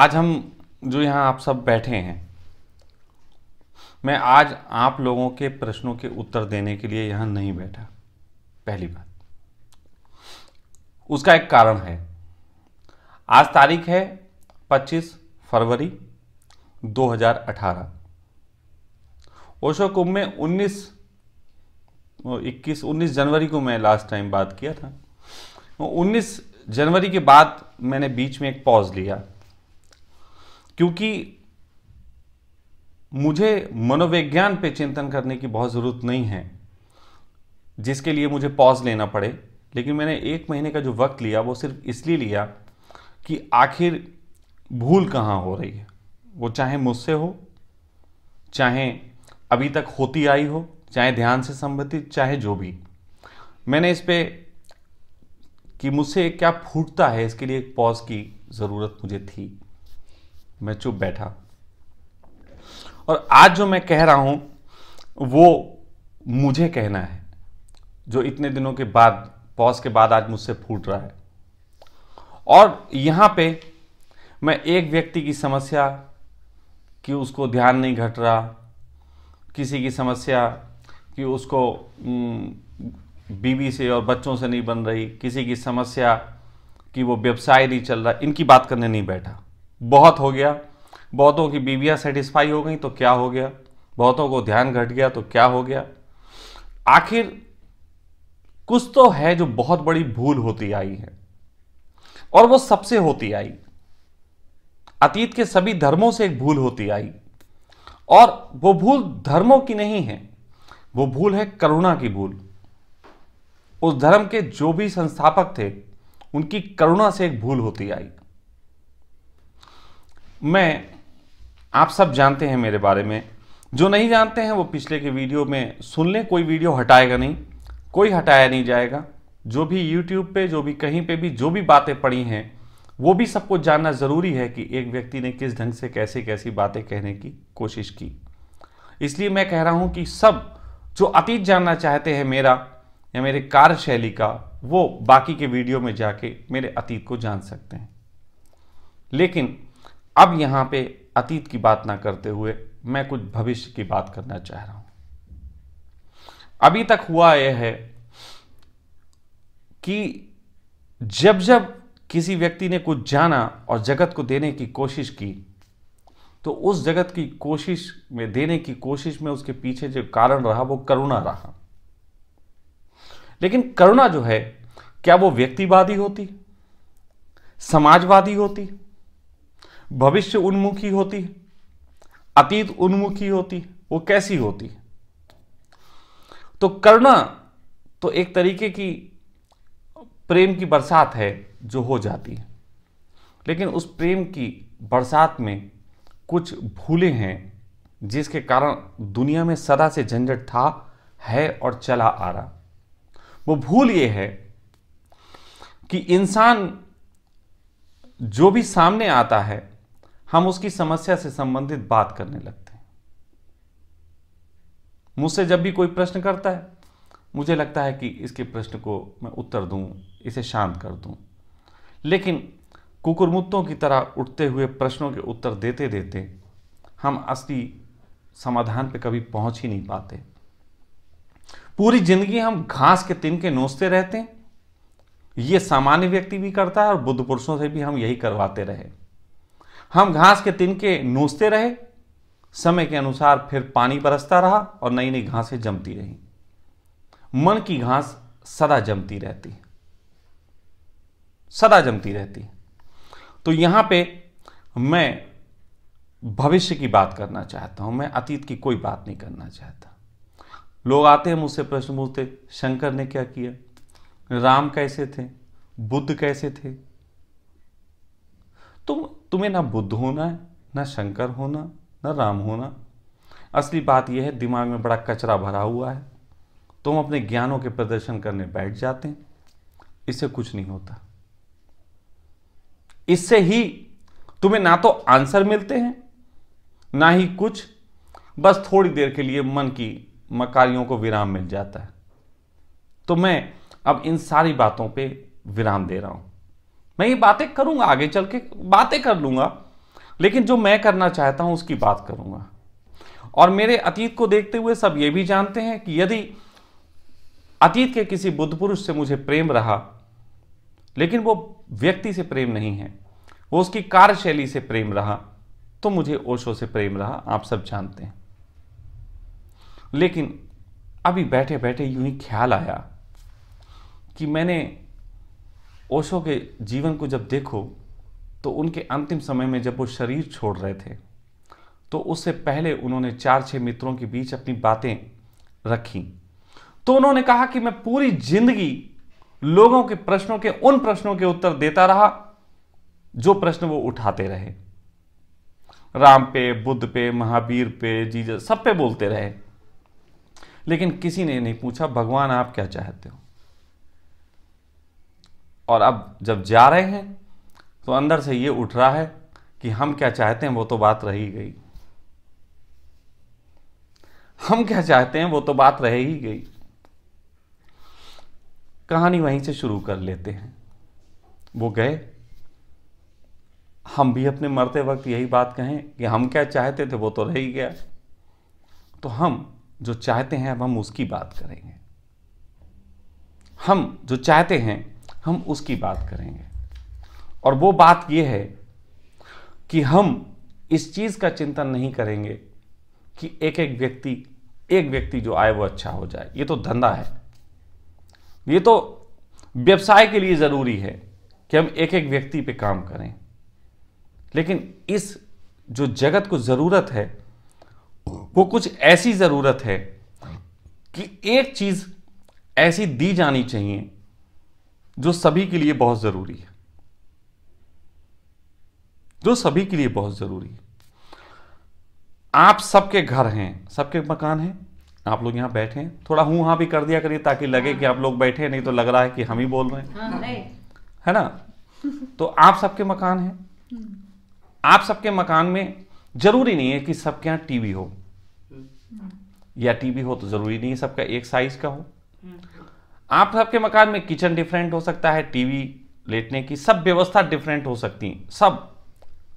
आज हम जो यहाँ आप सब बैठे हैं मैं आज आप लोगों के प्रश्नों के उत्तर देने के लिए यहाँ नहीं बैठा पहली बात उसका एक कारण है आज तारीख है 25 फरवरी 2018 ओशो कुंभ में 19 21 19 जनवरी को मैं लास्ट टाइम बात किया था 19 जनवरी के बाद मैंने बीच में एक पॉज लिया क्योंकि मुझे मनोविज्ञान पे चिंतन करने की बहुत ज़रूरत नहीं है जिसके लिए मुझे पॉज लेना पड़े लेकिन मैंने एक महीने का जो वक्त लिया वो सिर्फ इसलिए लिया कि आखिर भूल कहाँ हो रही है वो चाहे मुझसे हो चाहे अभी तक होती आई हो चाहे ध्यान से संबंधित चाहे जो भी मैंने इस पर कि मुझसे क्या फूटता है इसके लिए एक पॉज की ज़रूरत मुझे थी मैं चुप बैठा और आज जो मैं कह रहा हूं वो मुझे कहना है जो इतने दिनों के बाद पॉज के बाद आज मुझसे फूट रहा है और यहां पे मैं एक व्यक्ति की समस्या कि उसको ध्यान नहीं घट रहा किसी की समस्या कि उसको बीवी से और बच्चों से नहीं बन रही किसी की समस्या कि वो व्यवसाय नहीं चल रहा इनकी बात करने नहीं बैठा बहुत हो गया बहुतों की बीवियां सेटिस्फाई हो गई तो क्या हो गया बहुतों को ध्यान घट गया तो क्या हो गया आखिर कुछ तो है जो बहुत बड़ी भूल होती आई है और वो सबसे होती आई अतीत के सभी धर्मों से एक भूल होती आई और वो भूल धर्मों की नहीं है वो भूल है करुणा की भूल उस धर्म के जो भी संस्थापक थे उनकी करुणा से एक भूल होती आई मैं आप सब जानते हैं मेरे बारे में जो नहीं जानते हैं वो पिछले के वीडियो में सुन लें कोई वीडियो हटाएगा नहीं कोई हटाया नहीं जाएगा जो भी यूट्यूब पे जो भी कहीं पे भी जो भी बातें पड़ी हैं वो भी सबको जानना ज़रूरी है कि एक व्यक्ति ने किस ढंग से कैसे कैसी बातें कहने की कोशिश की इसलिए मैं कह रहा हूँ कि सब जो अतीत जानना चाहते हैं मेरा या मेरे कार्यशैली का वो बाकी के वीडियो में जाके मेरे अतीत को जान सकते हैं लेकिन अब यहां पे अतीत की बात ना करते हुए मैं कुछ भविष्य की बात करना चाह रहा हूं अभी तक हुआ यह है कि जब जब किसी व्यक्ति ने कुछ जाना और जगत को देने की कोशिश की तो उस जगत की कोशिश में देने की कोशिश में उसके पीछे जो कारण रहा वो करुणा रहा लेकिन करुणा जो है क्या वो व्यक्तिवादी होती समाजवादी होती भविष्य उन्मुखी होती अतीत उन्मुखी होती वो कैसी होती तो करुणा तो एक तरीके की प्रेम की बरसात है जो हो जाती है लेकिन उस प्रेम की बरसात में कुछ भूले हैं जिसके कारण दुनिया में सदा से झंझट था है और चला आ रहा वो भूल ये है कि इंसान जो भी सामने आता है हम उसकी समस्या से संबंधित बात करने लगते हैं मुझसे जब भी कोई प्रश्न करता है मुझे लगता है कि इसके प्रश्न को मैं उत्तर दूं, इसे शांत कर दूं। लेकिन कुकुरमुत्तों की तरह उठते हुए प्रश्नों के उत्तर देते देते हम असली समाधान पे कभी पहुंच ही नहीं पाते पूरी जिंदगी हम घास के तिनके नोचते रहते हैं ये सामान्य व्यक्ति भी करता है और बुद्ध पुरुषों से भी हम यही करवाते रहे हम घास के तिनके नोचते रहे समय के अनुसार फिर पानी बरसता रहा और नई नई घासें जमती रहीं मन की घास सदा जमती रहती सदा जमती रहती तो यहां पे मैं भविष्य की बात करना चाहता हूं मैं अतीत की कोई बात नहीं करना चाहता लोग आते हैं मुझसे प्रश्न पूछते शंकर ने क्या किया राम कैसे थे बुद्ध कैसे थे तुम तुम्हें ना बुद्ध होना है ना शंकर होना ना राम होना असली बात यह है दिमाग में बड़ा कचरा भरा हुआ है तुम अपने ज्ञानों के प्रदर्शन करने बैठ जाते हैं इससे कुछ नहीं होता इससे ही तुम्हें ना तो आंसर मिलते हैं ना ही कुछ बस थोड़ी देर के लिए मन की मकारियों को विराम मिल जाता है तो मैं अब इन सारी बातों पे विराम दे रहा हूं मैं ये बातें करूंगा आगे चल के बातें कर लूंगा लेकिन जो मैं करना चाहता हूं उसकी बात करूंगा और मेरे अतीत को देखते हुए सब ये भी जानते हैं कि यदि अतीत के किसी बुद्ध पुरुष से मुझे प्रेम रहा लेकिन वो व्यक्ति से प्रेम नहीं है वो उसकी कार्यशैली से प्रेम रहा तो मुझे ओशो से प्रेम रहा आप सब जानते हैं लेकिन अभी बैठे बैठे यूं ही ख्याल आया कि मैंने ओशो के जीवन को जब देखो तो उनके अंतिम समय में जब वो शरीर छोड़ रहे थे तो उससे पहले उन्होंने चार छः मित्रों के बीच अपनी बातें रखी तो उन्होंने कहा कि मैं पूरी जिंदगी लोगों के प्रश्नों के उन प्रश्नों के उत्तर देता रहा जो प्रश्न वो उठाते रहे राम पे बुद्ध पे महावीर पे जीजस सब पे बोलते रहे लेकिन किसी ने नहीं पूछा भगवान आप क्या चाहते हो और अब जब जा रहे हैं तो अंदर से ये उठ रहा है कि हम क्या चाहते हैं वो तो बात रह गई हम क्या चाहते हैं वो तो बात रह ही गई कहानी वहीं से शुरू कर लेते हैं वो गए हम भी अपने मरते वक्त यही बात कहें कि हम क्या चाहते थे वो तो रह ही गया तो हम जो चाहते हैं अब हम उसकी बात करेंगे हम जो चाहते हैं हम उसकी बात करेंगे और वो बात ये है कि हम इस चीज़ का चिंतन नहीं करेंगे कि एक एक व्यक्ति एक व्यक्ति जो आए वो अच्छा हो जाए ये तो धंधा है ये तो व्यवसाय के लिए ज़रूरी है कि हम एक एक व्यक्ति पे काम करें लेकिन इस जो जगत को ज़रूरत है वो कुछ ऐसी ज़रूरत है कि एक चीज़ ऐसी दी जानी चाहिए जो सभी के लिए बहुत ज़रूरी है जो सभी के लिए बहुत ज़रूरी है आप सबके घर हैं सबके मकान हैं आप लोग यहां बैठे हैं थोड़ा हूं हाँ भी कर दिया करिए ताकि लगे कि आप लोग बैठे नहीं तो लग रहा है कि हम ही बोल रहे हैं हाँ, है ना तो आप सबके मकान हैं आप सबके मकान में जरूरी नहीं है कि सबके यहां टीवी हो हम्म। या टीवी हो तो जरूरी नहीं है सबका एक साइज का हो हम्म। आप सबके मकान में किचन डिफरेंट हो सकता है टीवी लेटने की सब व्यवस्था डिफरेंट हो सकती हैं सब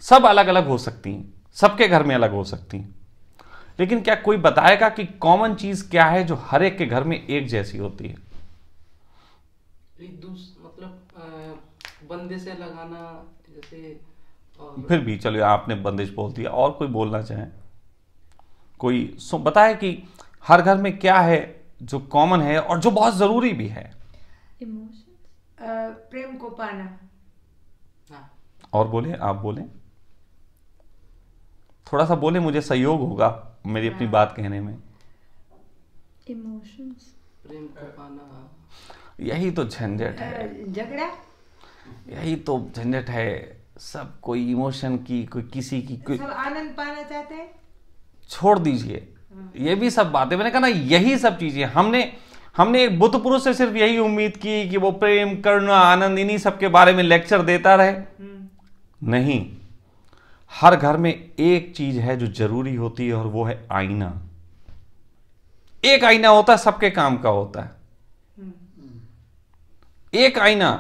सब अलग अलग हो सकती हैं सबके घर में अलग हो सकती हैं लेकिन क्या कोई बताएगा कि कॉमन चीज क्या है जो हर एक के घर में एक जैसी होती है मतलब बंदे से लगाना जैसे फिर भी चलिए आपने बंदिश बोल दिया और कोई बोलना चाहे कोई बताए कि हर घर में क्या है जो कॉमन है और जो बहुत जरूरी भी है इमोशन uh, प्रेम को पाना हाँ। और बोले आप बोले थोड़ा सा बोले मुझे सहयोग होगा मेरी अपनी हाँ। बात कहने में इमोशंस प्रेम को पाना हाँ। यही तो झंझट है uh, झगड़ा यही तो झंझट है सब कोई इमोशन की कोई किसी की कोई सब आनंद पाना चाहते हैं छोड़ दीजिए ये भी सब बातें मैंने कहा ना यही सब चीजें हमने हमने एक बुद्ध पुरुष से सिर्फ यही उम्मीद की कि वो प्रेम कर्ण आनंद इन्हीं सब के बारे में लेक्चर देता रहे नहीं हर घर में एक चीज है जो जरूरी होती है और वो है आईना एक आईना होता है सबके काम का होता है एक आईना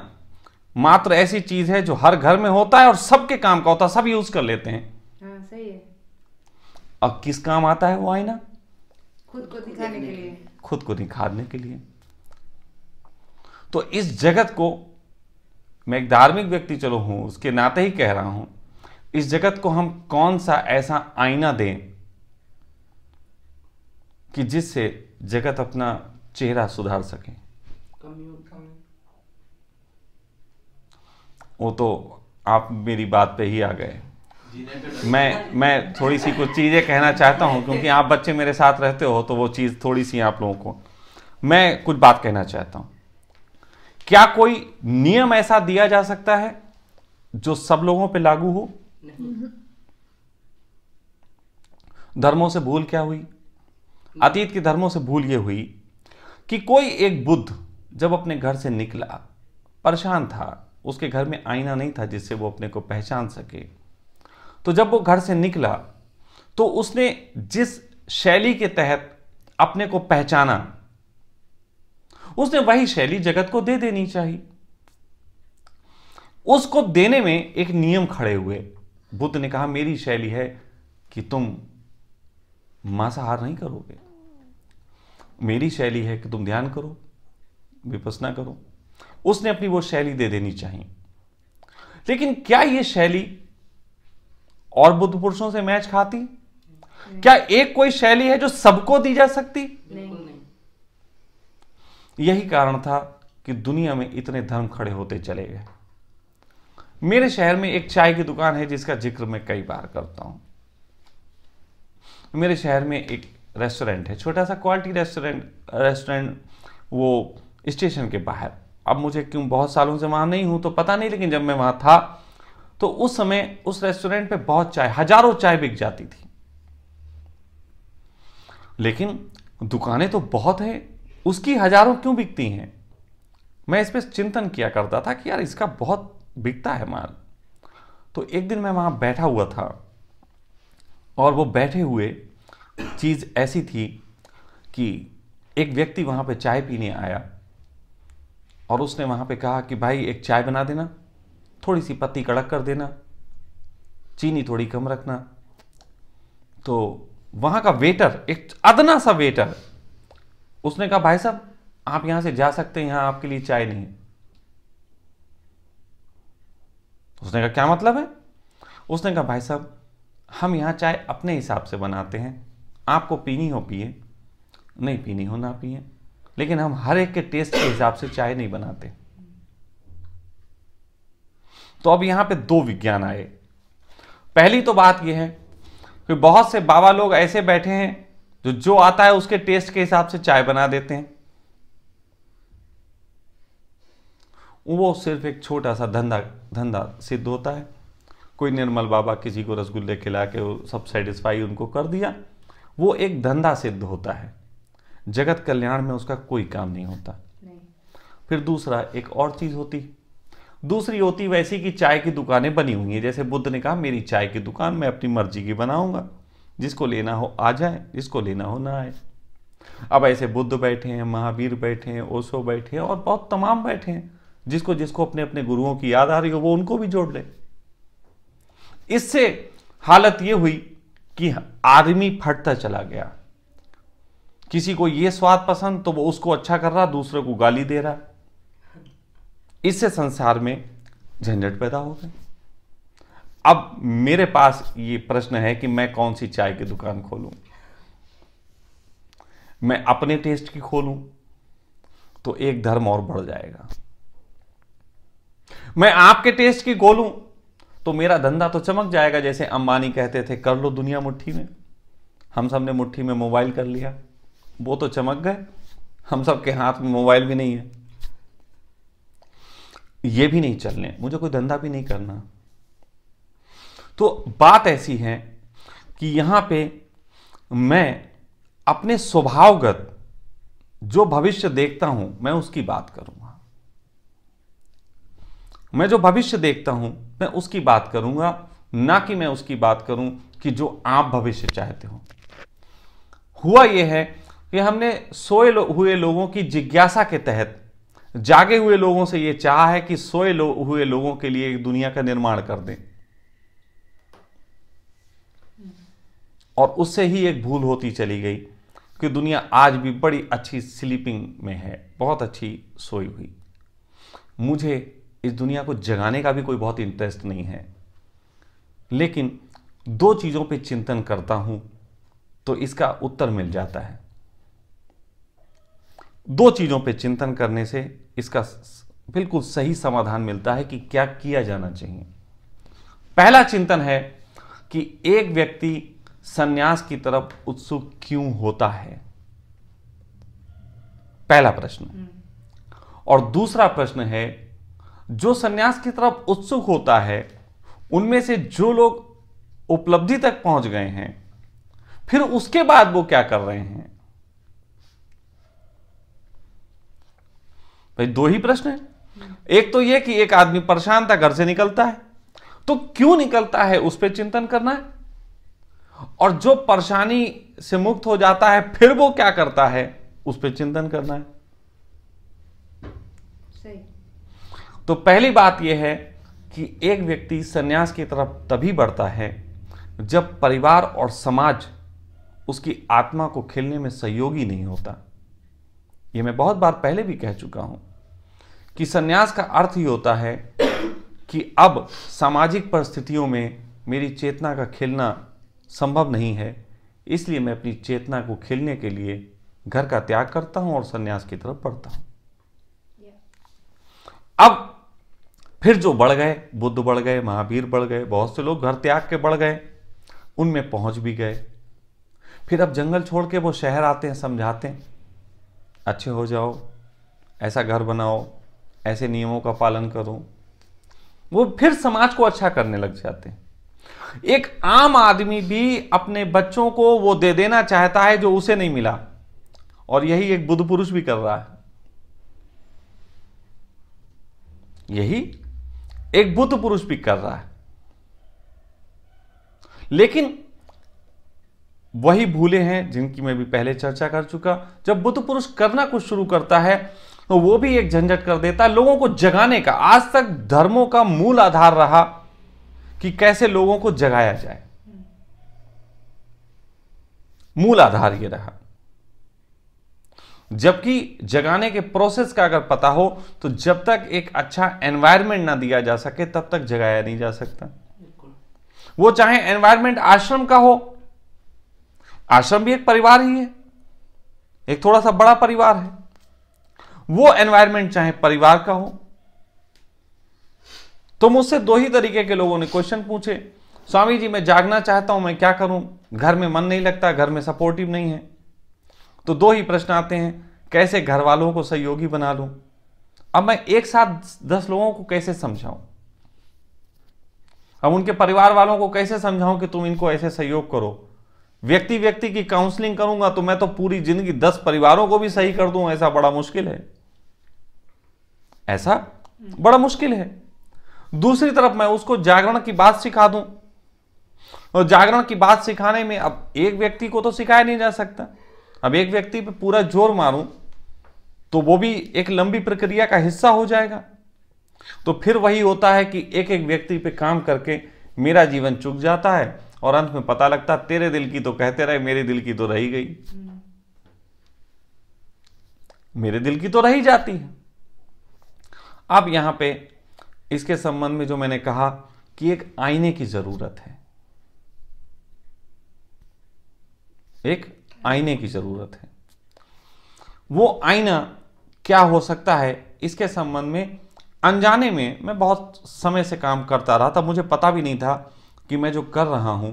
मात्र ऐसी चीज है जो हर घर में होता है और सबके काम का होता है सब यूज कर लेते हैं हाँ, सही है और किस काम आता है वो आईना खुद को दिखाने के लिए खुद को दिखाने के लिए तो इस जगत को मैं एक धार्मिक व्यक्ति चलो हूं उसके नाते ही कह रहा हूं इस जगत को हम कौन सा ऐसा आईना दें कि जिससे जगत अपना चेहरा सुधार सके वो तो आप मेरी बात पे ही आ गए मैं मैं थोड़ी सी कुछ चीज़ें कहना चाहता हूँ क्योंकि आप बच्चे मेरे साथ रहते हो तो वो चीज़ थोड़ी सी आप लोगों को मैं कुछ बात कहना चाहता हूँ क्या कोई नियम ऐसा दिया जा सकता है जो सब लोगों पे लागू हो धर्मों से भूल क्या हुई अतीत के धर्मों से भूल ये हुई कि कोई एक बुद्ध जब अपने घर से निकला परेशान था उसके घर में आईना नहीं था जिससे वो अपने को पहचान सके तो जब वो घर से निकला तो उसने जिस शैली के तहत अपने को पहचाना उसने वही शैली जगत को दे देनी चाहिए उसको देने में एक नियम खड़े हुए बुद्ध ने कहा मेरी शैली है कि तुम मांसाहार नहीं करोगे मेरी शैली है कि तुम ध्यान करो विपसना करो उसने अपनी वो शैली दे देनी चाहिए लेकिन क्या यह शैली और बुद्ध पुरुषों से मैच खाती क्या एक कोई शैली है जो सबको दी जा सकती यही कारण था कि दुनिया में इतने धर्म खड़े होते चले गए मेरे शहर में एक चाय की दुकान है जिसका जिक्र मैं कई बार करता हूं मेरे शहर में एक रेस्टोरेंट है छोटा सा क्वालिटी रेस्टोरेंट रेस्टोरेंट वो स्टेशन के बाहर अब मुझे क्यों बहुत सालों से वहां नहीं हूं तो पता नहीं लेकिन जब मैं वहां था तो उस समय उस रेस्टोरेंट पे बहुत चाय हजारों चाय बिक जाती थी लेकिन दुकानें तो बहुत हैं उसकी हजारों क्यों बिकती हैं मैं इस पर चिंतन किया करता था कि यार इसका बहुत बिकता है माल तो एक दिन मैं वहां बैठा हुआ था और वो बैठे हुए चीज़ ऐसी थी कि एक व्यक्ति वहां पे चाय पीने आया और उसने वहां पे कहा कि भाई एक चाय बना देना थोड़ी सी पत्ती कड़क कर देना चीनी थोड़ी कम रखना तो वहां का वेटर एक अदना सा वेटर उसने कहा भाई साहब आप यहां से जा सकते हैं यहां आपके लिए चाय नहीं उसने कहा क्या मतलब है उसने कहा भाई साहब हम यहां चाय अपने हिसाब से बनाते हैं आपको पीनी हो पिए नहीं पीनी हो ना पिए लेकिन हम हर एक के टेस्ट के हिसाब से चाय नहीं बनाते तो अब यहां पे दो विज्ञान आए पहली तो बात यह है कि बहुत से बाबा लोग ऐसे बैठे हैं जो जो आता है उसके टेस्ट के हिसाब से चाय बना देते हैं वो सिर्फ एक छोटा सा धंधा धंधा सिद्ध होता है कोई निर्मल बाबा किसी को रसगुल्ले खिला के सब सेटिस्फाई उनको कर दिया वो एक धंधा सिद्ध होता है जगत कल्याण में उसका कोई काम नहीं होता नहीं। फिर दूसरा एक और चीज़ होती है दूसरी होती वैसी कि चाय की दुकानें बनी हुई हैं जैसे बुद्ध ने कहा मेरी चाय की दुकान मैं अपनी मर्जी की बनाऊंगा जिसको लेना हो आ जाए जिसको लेना हो ना आए अब ऐसे बुद्ध बैठे हैं महावीर बैठे हैं ओसो बैठे हैं और बहुत तमाम बैठे हैं जिसको जिसको अपने अपने गुरुओं की याद आ रही हो वो उनको भी जोड़ ले इससे हालत ये हुई कि आदमी फटता चला गया किसी को ये स्वाद पसंद तो वो उसको अच्छा कर रहा दूसरे को गाली दे रहा इससे संसार में झंझट पैदा हो गए अब मेरे पास ये प्रश्न है कि मैं कौन सी चाय की दुकान खोलूं मैं अपने टेस्ट की खोलूं तो एक धर्म और बढ़ जाएगा मैं आपके टेस्ट की खोलूं तो मेरा धंधा तो चमक जाएगा जैसे अंबानी कहते थे कर लो दुनिया मुट्ठी में हम सब ने मुट्ठी में मोबाइल कर लिया वो तो चमक गए हम सब के हाथ में मोबाइल भी नहीं है ये भी नहीं चलने मुझे कोई धंधा भी नहीं करना तो बात ऐसी है कि यहां पे मैं अपने स्वभावगत जो भविष्य देखता हूं मैं उसकी बात करूंगा मैं जो भविष्य देखता हूं मैं उसकी बात करूंगा ना कि मैं उसकी बात करूं कि जो आप भविष्य चाहते हो हुआ यह है कि हमने सोए हुए लोगों की जिज्ञासा के तहत जागे हुए लोगों से यह चाह है कि सोए लो, हुए लोगों के लिए एक दुनिया का निर्माण कर दें और उससे ही एक भूल होती चली गई कि दुनिया आज भी बड़ी अच्छी स्लीपिंग में है बहुत अच्छी सोई हुई मुझे इस दुनिया को जगाने का भी कोई बहुत इंटरेस्ट नहीं है लेकिन दो चीज़ों पे चिंतन करता हूं तो इसका उत्तर मिल जाता है दो चीज़ों पे चिंतन करने से इसका बिल्कुल सही समाधान मिलता है कि क्या किया जाना चाहिए पहला चिंतन है कि एक व्यक्ति सन्यास की तरफ उत्सुक क्यों होता है पहला प्रश्न हम्म। और दूसरा प्रश्न है जो सन्यास की तरफ उत्सुक होता है उनमें से जो लोग उपलब्धि तक पहुंच गए हैं फिर उसके बाद वो क्या कर रहे हैं भाई दो ही प्रश्न है एक तो यह कि एक आदमी परेशान था घर से निकलता है तो क्यों निकलता है उस पर चिंतन करना है और जो परेशानी से मुक्त हो जाता है फिर वो क्या करता है उस पर चिंतन करना है सही। तो पहली बात यह है कि एक व्यक्ति सन्यास की तरफ तभी बढ़ता है जब परिवार और समाज उसकी आत्मा को खेलने में सहयोगी नहीं होता ये मैं बहुत बार पहले भी कह चुका हूं कि सन्यास का अर्थ ही होता है कि अब सामाजिक परिस्थितियों में मेरी चेतना का खेलना संभव नहीं है इसलिए मैं अपनी चेतना को खेलने के लिए घर का त्याग करता हूं और सन्यास की तरफ बढ़ता हूं अब फिर जो बढ़ गए बुद्ध बढ़ गए महावीर बढ़ गए बहुत से लोग घर त्याग के बढ़ गए उनमें पहुंच भी गए फिर अब जंगल छोड़ के वो शहर आते हैं समझाते हैं अच्छे हो जाओ ऐसा घर बनाओ ऐसे नियमों का पालन करो वो फिर समाज को अच्छा करने लग जाते हैं एक आम आदमी भी अपने बच्चों को वो दे देना चाहता है जो उसे नहीं मिला और यही एक बुद्ध पुरुष भी कर रहा है यही एक बुद्ध पुरुष भी कर रहा है लेकिन वही भूले हैं जिनकी मैं भी पहले चर्चा कर चुका जब बुद्ध पुरुष करना कुछ शुरू करता है तो वो भी एक झंझट कर देता है लोगों को जगाने का आज तक धर्मों का मूल आधार रहा कि कैसे लोगों को जगाया जाए मूल आधार ये रहा जबकि जगाने के प्रोसेस का अगर पता हो तो जब तक एक अच्छा एनवायरमेंट ना दिया जा सके तब तक जगाया नहीं जा सकता वो चाहे एनवायरमेंट आश्रम का हो आश्रम भी एक परिवार ही है एक थोड़ा सा बड़ा परिवार है वो एनवायरमेंट चाहे परिवार का हो तो मुझसे दो ही तरीके के लोगों ने क्वेश्चन पूछे स्वामी जी मैं जागना चाहता हूं मैं क्या करूं घर में मन नहीं लगता घर में सपोर्टिव नहीं है तो दो ही प्रश्न आते हैं कैसे घर वालों को सहयोगी बना लूं अब मैं एक साथ दस लोगों को कैसे समझाऊं अब उनके परिवार वालों को कैसे समझाऊं कि तुम इनको ऐसे सहयोग करो व्यक्ति व्यक्ति की काउंसलिंग करूंगा तो मैं तो पूरी जिंदगी दस परिवारों को भी सही कर दूं ऐसा बड़ा मुश्किल है ऐसा बड़ा मुश्किल है दूसरी तरफ मैं उसको जागरण की बात सिखा दूं और जागरण की बात सिखाने में अब एक व्यक्ति को तो सिखाया नहीं जा सकता अब एक व्यक्ति पे पूरा जोर मारूं तो वो भी एक लंबी प्रक्रिया का हिस्सा हो जाएगा तो फिर वही होता है कि एक एक व्यक्ति पे काम करके मेरा जीवन चुक जाता है और अंत में पता लगता तेरे दिल की तो कहते रहे मेरे दिल की तो रही गई मेरे दिल की तो रही जाती है अब यहां पे इसके संबंध में जो मैंने कहा कि एक आईने की जरूरत है एक आईने की जरूरत है वो आईना क्या हो सकता है इसके संबंध में अनजाने में मैं बहुत समय से काम करता रहा था मुझे पता भी नहीं था कि मैं जो कर रहा हूं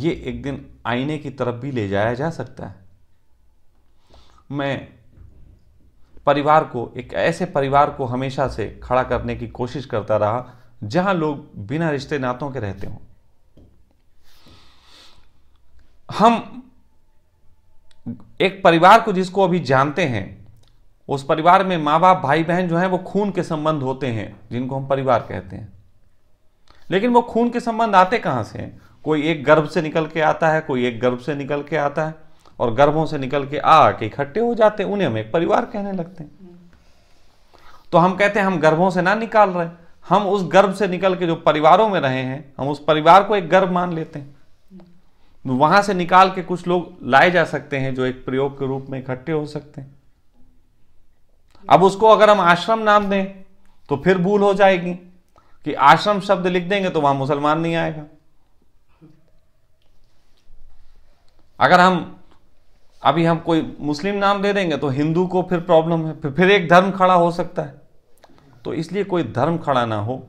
ये एक दिन आईने की तरफ भी ले जाया जा सकता है मैं परिवार को एक ऐसे परिवार को हमेशा से खड़ा करने की कोशिश करता रहा जहां लोग बिना रिश्ते नातों के रहते हों हम एक परिवार को जिसको अभी जानते हैं उस परिवार में माँ बाप भाई बहन जो हैं वो खून के संबंध होते हैं जिनको हम परिवार कहते हैं लेकिन वो खून के संबंध आते कहाँ से हैं कोई एक गर्भ से निकल के आता है कोई एक गर्भ से निकल के आता है और गर्भों से निकल के आ के इकट्ठे हो जाते हैं उन्हें हम एक परिवार कहने लगते हैं तो हम कहते हैं हम गर्भों से ना निकाल रहे हम उस गर्भ से निकल के जो परिवारों में रहे हैं हम उस परिवार को एक गर्भ मान लेते हैं वहां से निकाल के कुछ लोग लाए जा सकते हैं जो एक प्रयोग के रूप में इकट्ठे हो सकते हैं अब उसको अगर हम आश्रम नाम दें तो फिर भूल हो जाएगी कि आश्रम शब्द लिख देंगे तो वहां मुसलमान नहीं आएगा अगर हम अभी हम कोई मुस्लिम नाम दे देंगे तो हिंदू को फिर प्रॉब्लम है फिर एक धर्म खड़ा हो सकता है तो इसलिए कोई धर्म खड़ा ना हो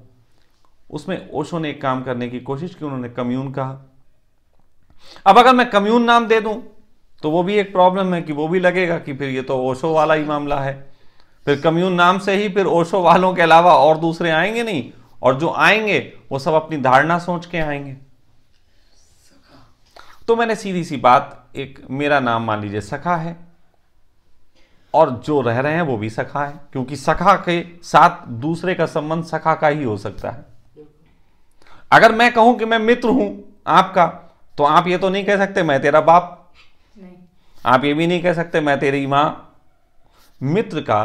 उसमें ओशो ने एक काम करने की कोशिश की उन्होंने कम्यून कहा अब अगर मैं कम्यून नाम दे दूं तो वो भी एक प्रॉब्लम है कि वो भी लगेगा कि फिर ये तो ओशो वाला ही मामला है फिर कम्यून नाम से ही फिर ओशो वालों के अलावा और दूसरे आएंगे नहीं और जो आएंगे वो सब अपनी धारणा सोच के आएंगे तो मैंने सीधी सी बात एक मेरा नाम मान लीजिए सखा है और जो रह रहे हैं वो भी सखा है क्योंकि सखा के साथ दूसरे का संबंध सखा का ही हो सकता है अगर मैं कहूं कि मैं मित्र हूं आपका तो आप ये तो नहीं कह सकते मैं तेरा बाप नहीं। आप ये भी नहीं कह सकते मैं तेरी मां मित्र का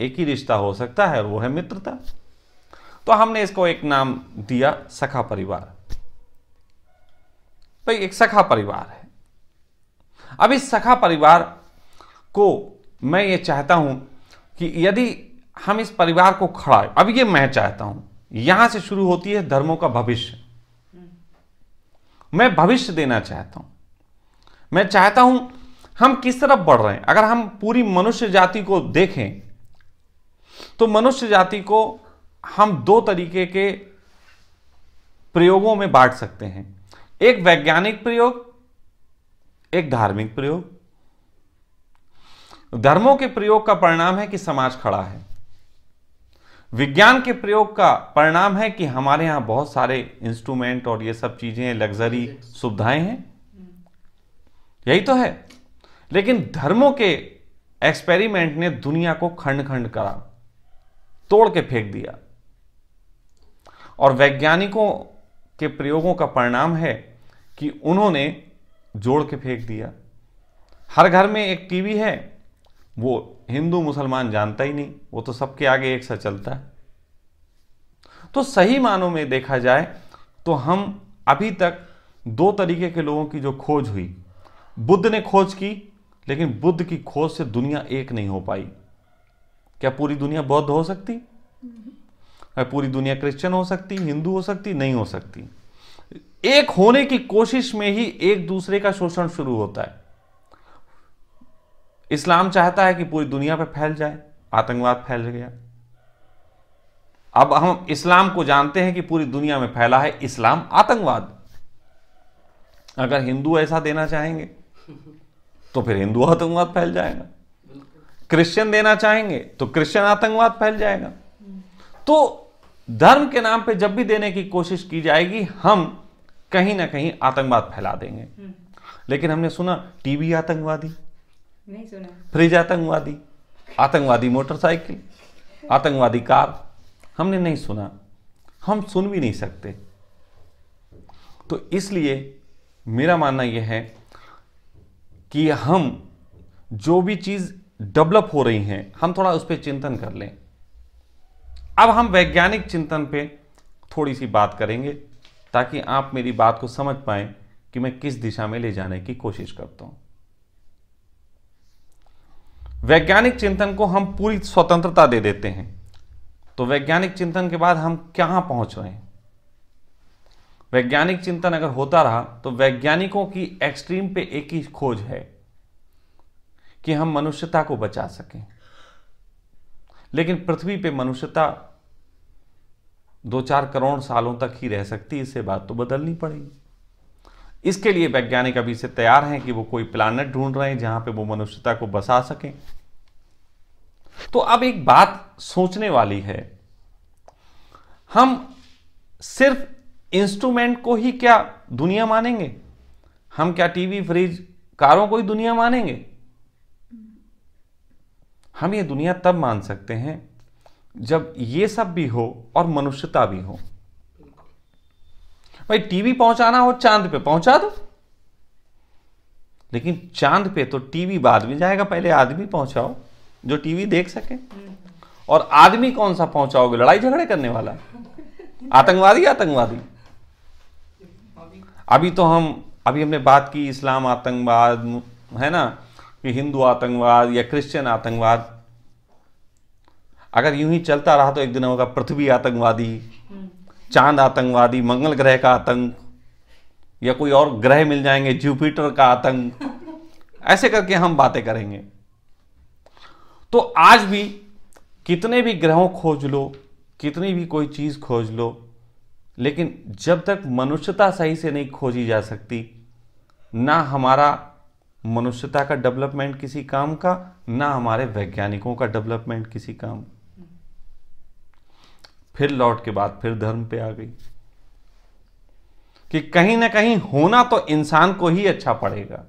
एक ही रिश्ता हो सकता है और वो है मित्रता तो हमने इसको एक नाम दिया सखा परिवार तो एक सखा परिवार है अब इस सखा परिवार को मैं ये चाहता हूं कि यदि हम इस परिवार को खड़ा अब ये मैं चाहता हूं यहां से शुरू होती है धर्मों का भविष्य मैं भविष्य देना चाहता हूं मैं चाहता हूं हम किस तरफ बढ़ रहे हैं अगर हम पूरी मनुष्य जाति को देखें तो मनुष्य जाति को हम दो तरीके के प्रयोगों में बांट सकते हैं एक वैज्ञानिक प्रयोग एक धार्मिक प्रयोग धर्मों के प्रयोग का परिणाम है कि समाज खड़ा है विज्ञान के प्रयोग का परिणाम है कि हमारे यहां बहुत सारे इंस्ट्रूमेंट और ये सब चीज़ें लग्जरी सुविधाएं हैं यही तो है लेकिन धर्मों के एक्सपेरिमेंट ने दुनिया को खंड खंड करा तोड़ के फेंक दिया और वैज्ञानिकों के प्रयोगों का परिणाम है कि उन्होंने जोड़ के फेंक दिया हर घर में एक टीवी है वो हिंदू मुसलमान जानता ही नहीं वो तो सबके आगे एक सा चलता है तो सही मानों में देखा जाए तो हम अभी तक दो तरीके के लोगों की जो खोज हुई बुद्ध ने खोज की लेकिन बुद्ध की खोज से दुनिया एक नहीं हो पाई क्या पूरी दुनिया बौद्ध हो सकती हम्म। पूरी दुनिया क्रिश्चियन हो सकती हिंदू हो सकती नहीं हो सकती एक होने की कोशिश में ही एक दूसरे का शोषण शुरू होता है इस्लाम चाहता है कि पूरी दुनिया पर फैल जाए आतंकवाद फैल गया अब हम इस्लाम को जानते हैं कि पूरी दुनिया में फैला है इस्लाम आतंकवाद अगर हिंदू ऐसा देना चाहेंगे तो फिर हिंदू आतंकवाद फैल जाएगा क्रिश्चियन देना चाहेंगे तो क्रिश्चियन आतंकवाद फैल जाएगा तो धर्म के नाम पे जब भी देने की कोशिश की जाएगी हम कहीं ना कहीं आतंकवाद फैला देंगे हम्म। लेकिन हमने सुना टीवी आतंकवादी नहीं सुना फ्रिज आतंकवादी आतंकवादी मोटरसाइकिल आतंकवादी कार हमने नहीं सुना हम सुन भी नहीं सकते तो इसलिए मेरा मानना यह है कि हम जो भी चीज़ डेवलप हो रही हैं हम थोड़ा उस पर चिंतन कर लें अब हम वैज्ञानिक चिंतन पे थोड़ी सी बात करेंगे ताकि आप मेरी बात को समझ पाए कि मैं किस दिशा में ले जाने की कोशिश करता हूं वैज्ञानिक चिंतन को हम पूरी स्वतंत्रता दे देते हैं तो वैज्ञानिक चिंतन के बाद हम कहां पहुंच रहे हैं वैज्ञानिक चिंतन अगर होता रहा तो वैज्ञानिकों की एक्सट्रीम पे एक ही खोज है कि हम मनुष्यता को बचा सकें लेकिन पृथ्वी पे मनुष्यता दो चार करोड़ सालों तक ही रह सकती इससे बात तो बदलनी पड़ेगी इसके लिए वैज्ञानिक अभी से तैयार हैं कि वो कोई प्लानट ढूंढ रहे हैं जहां पे वो मनुष्यता को बसा सकें तो अब एक बात सोचने वाली है हम सिर्फ इंस्ट्रूमेंट को ही क्या दुनिया मानेंगे हम क्या टीवी फ्रिज कारों को ही दुनिया मानेंगे हम ये दुनिया तब मान सकते हैं जब ये सब भी हो और मनुष्यता भी हो भाई टीवी पहुंचाना हो चांद पे पहुंचा दो लेकिन चांद पे तो टीवी बाद में जाएगा पहले आदमी पहुंचाओ जो टीवी देख सके और आदमी कौन सा पहुंचाओगे लड़ाई झगड़े करने वाला आतंकवादी आतंकवादी अभी तो हम अभी हमने बात की इस्लाम आतंकवाद है ना कि हिंदू आतंकवाद या क्रिश्चियन आतंकवाद अगर यूं ही चलता रहा तो एक दिन होगा पृथ्वी आतंकवादी चांद आतंकवादी मंगल ग्रह का आतंक या कोई और ग्रह मिल जाएंगे जुपिटर का आतंक ऐसे करके हम बातें करेंगे तो आज भी कितने भी ग्रहों खोज लो कितनी भी कोई चीज़ खोज लो लेकिन जब तक मनुष्यता सही से नहीं खोजी जा सकती ना हमारा मनुष्यता का डेवलपमेंट किसी काम का ना हमारे वैज्ञानिकों का डेवलपमेंट किसी काम का फिर लौट के बाद फिर धर्म पे आ गई कि कहीं ना कहीं होना तो इंसान को ही अच्छा पड़ेगा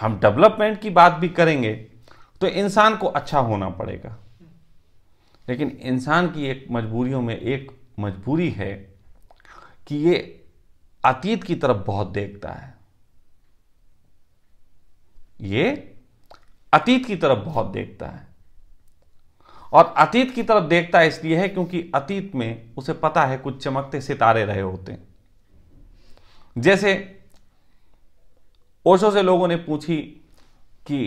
हम डेवलपमेंट की बात भी करेंगे तो इंसान को अच्छा होना पड़ेगा लेकिन इंसान की एक मजबूरियों में एक मजबूरी है कि ये अतीत की तरफ बहुत देखता है ये अतीत की तरफ बहुत देखता है और अतीत की तरफ देखता है इसलिए है क्योंकि अतीत में उसे पता है कुछ चमकते सितारे रहे होते हैं जैसे ओशो से लोगों ने पूछी कि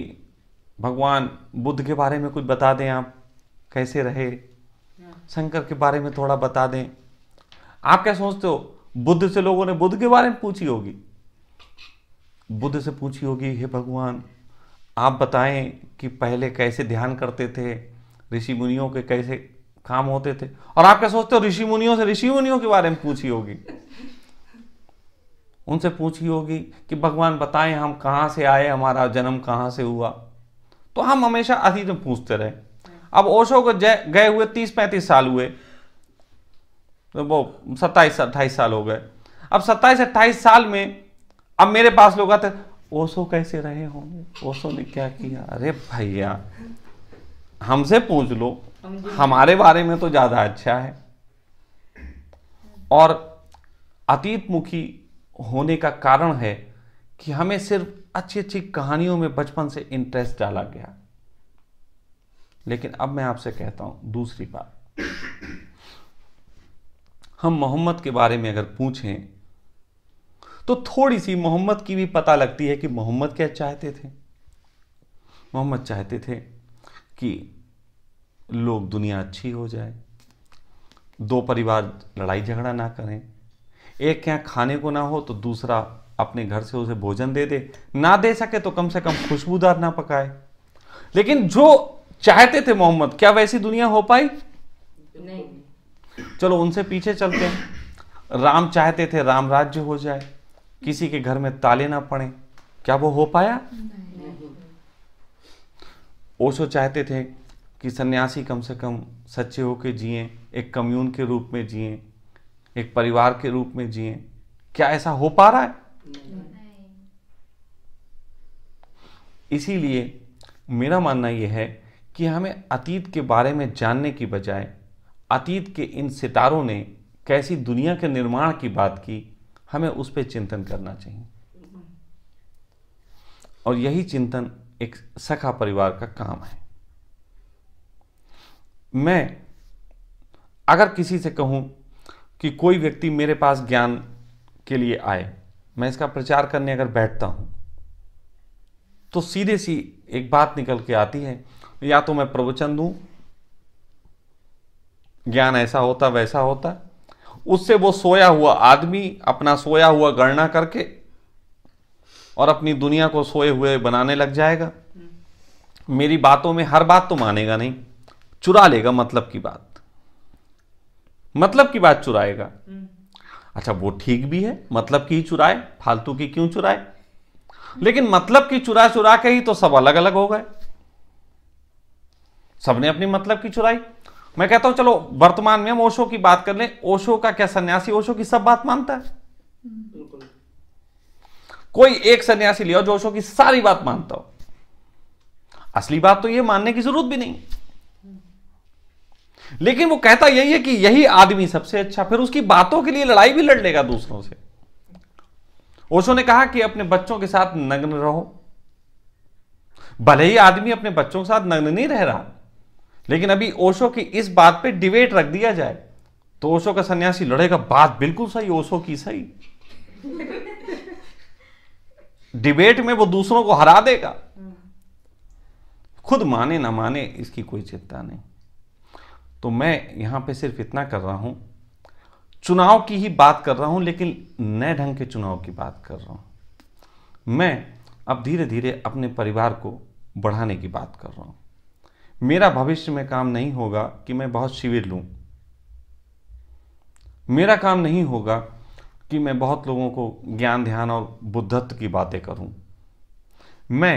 भगवान बुद्ध के बारे में कुछ बता दें आप कैसे रहे शंकर के बारे में थोड़ा बता दें आप क्या सोचते हो बुद्ध से लोगों ने बुद्ध के बारे में पूछी होगी बुद्ध से पूछी होगी हे भगवान आप बताएं कि पहले कैसे ध्यान करते थे ऋषि मुनियों के कैसे काम होते थे और आप क्या सोचते हो ऋषि मुनियों से ऋषि मुनियों के बारे में पूछी होगी उनसे पूछी होगी कि भगवान बताएं हम कहां से आए हमारा जन्म कहां से हुआ तो हम हमेशा अतीत में पूछते रहे अब ओशो को गए हुए तीस पैंतीस साल हुए तो वो सत्ताईस अट्ठाईस साल हो गए अब सत्ताईस अट्ठाईस साल में अब मेरे पास लोग आते ओशो कैसे रहे होंगे ओशो ने क्या किया अरे भैया हमसे पूछ लो हमारे बारे में तो ज़्यादा अच्छा है और अतीत मुखी होने का कारण है कि हमें सिर्फ अच्छी अच्छी कहानियों में बचपन से इंटरेस्ट डाला गया लेकिन अब मैं आपसे कहता हूं दूसरी बात हम मोहम्मद के बारे में अगर पूछें तो थोड़ी सी मोहम्मद की भी पता लगती है कि मोहम्मद क्या चाहते थे मोहम्मद चाहते थे कि लोग दुनिया अच्छी हो जाए दो परिवार लड़ाई झगड़ा ना करें एक यहाँ खाने को ना हो तो दूसरा अपने घर से उसे भोजन दे दे ना दे सके तो कम से कम खुशबूदार ना पकाए लेकिन जो चाहते थे मोहम्मद क्या वैसी दुनिया हो पाई नहीं चलो उनसे पीछे चलते हैं राम चाहते थे राम राज्य हो जाए किसी के घर में ताले ना पड़े क्या वो हो पाया नहीं। ओशो चाहते थे कि सन्यासी कम से कम सच्चे होकर जिए एक कम्यून के रूप में जिए एक परिवार के रूप में जिए क्या ऐसा हो पा रहा है इसीलिए मेरा मानना यह है कि हमें अतीत के बारे में जानने की बजाय अतीत के इन सितारों ने कैसी दुनिया के निर्माण की बात की हमें उस पर चिंतन करना चाहिए और यही चिंतन एक सखा परिवार का काम है मैं अगर किसी से कहूं कि कोई व्यक्ति मेरे पास ज्ञान के लिए आए मैं इसका प्रचार करने अगर बैठता हूं तो सीधे सी एक बात निकल के आती है या तो मैं प्रवचन दूं ज्ञान ऐसा होता वैसा होता उससे वो सोया हुआ आदमी अपना सोया हुआ गणना करके और अपनी दुनिया को सोए हुए बनाने लग जाएगा मेरी बातों में हर बात तो मानेगा नहीं चुरा लेगा मतलब की बात मतलब की बात चुराएगा अच्छा वो ठीक भी है मतलब की चुराए फालतू की क्यों चुराए लेकिन मतलब की चुरा चुरा के ही तो सब अलग अलग हो गए सबने अपनी मतलब की चुराई मैं कहता हूं चलो वर्तमान में हम ओशो की बात कर लें ओशो का क्या सन्यासी ओशो की सब बात मानता है कोई एक सन्यासी लिया जो ओशो की सारी बात मानता हो असली बात तो यह मानने की जरूरत भी नहीं लेकिन वो कहता यही है कि यही आदमी सबसे अच्छा फिर उसकी बातों के लिए लड़ाई भी लड़ लेगा दूसरों से ओशो ने कहा कि अपने बच्चों के साथ नग्न रहो भले ही आदमी अपने बच्चों के साथ नग्न नहीं रह रहा लेकिन अभी ओशो की इस बात पे डिबेट रख दिया जाए तो ओशो का सन्यासी लड़ेगा बात बिल्कुल सही ओशो की सही डिबेट में वो दूसरों को हरा देगा हम्म। खुद माने ना माने इसकी कोई चिंता नहीं तो मैं यहां पे सिर्फ इतना कर रहा हूं चुनाव की ही बात कर रहा हूं लेकिन नए ढंग के चुनाव की बात कर रहा हूं मैं अब धीरे धीरे अपने परिवार को बढ़ाने की बात कर रहा हूं मेरा भविष्य में काम नहीं होगा कि मैं बहुत शिविर लूं मेरा काम नहीं होगा कि मैं बहुत लोगों को ज्ञान ध्यान और बुद्धत्व की बातें करूं मैं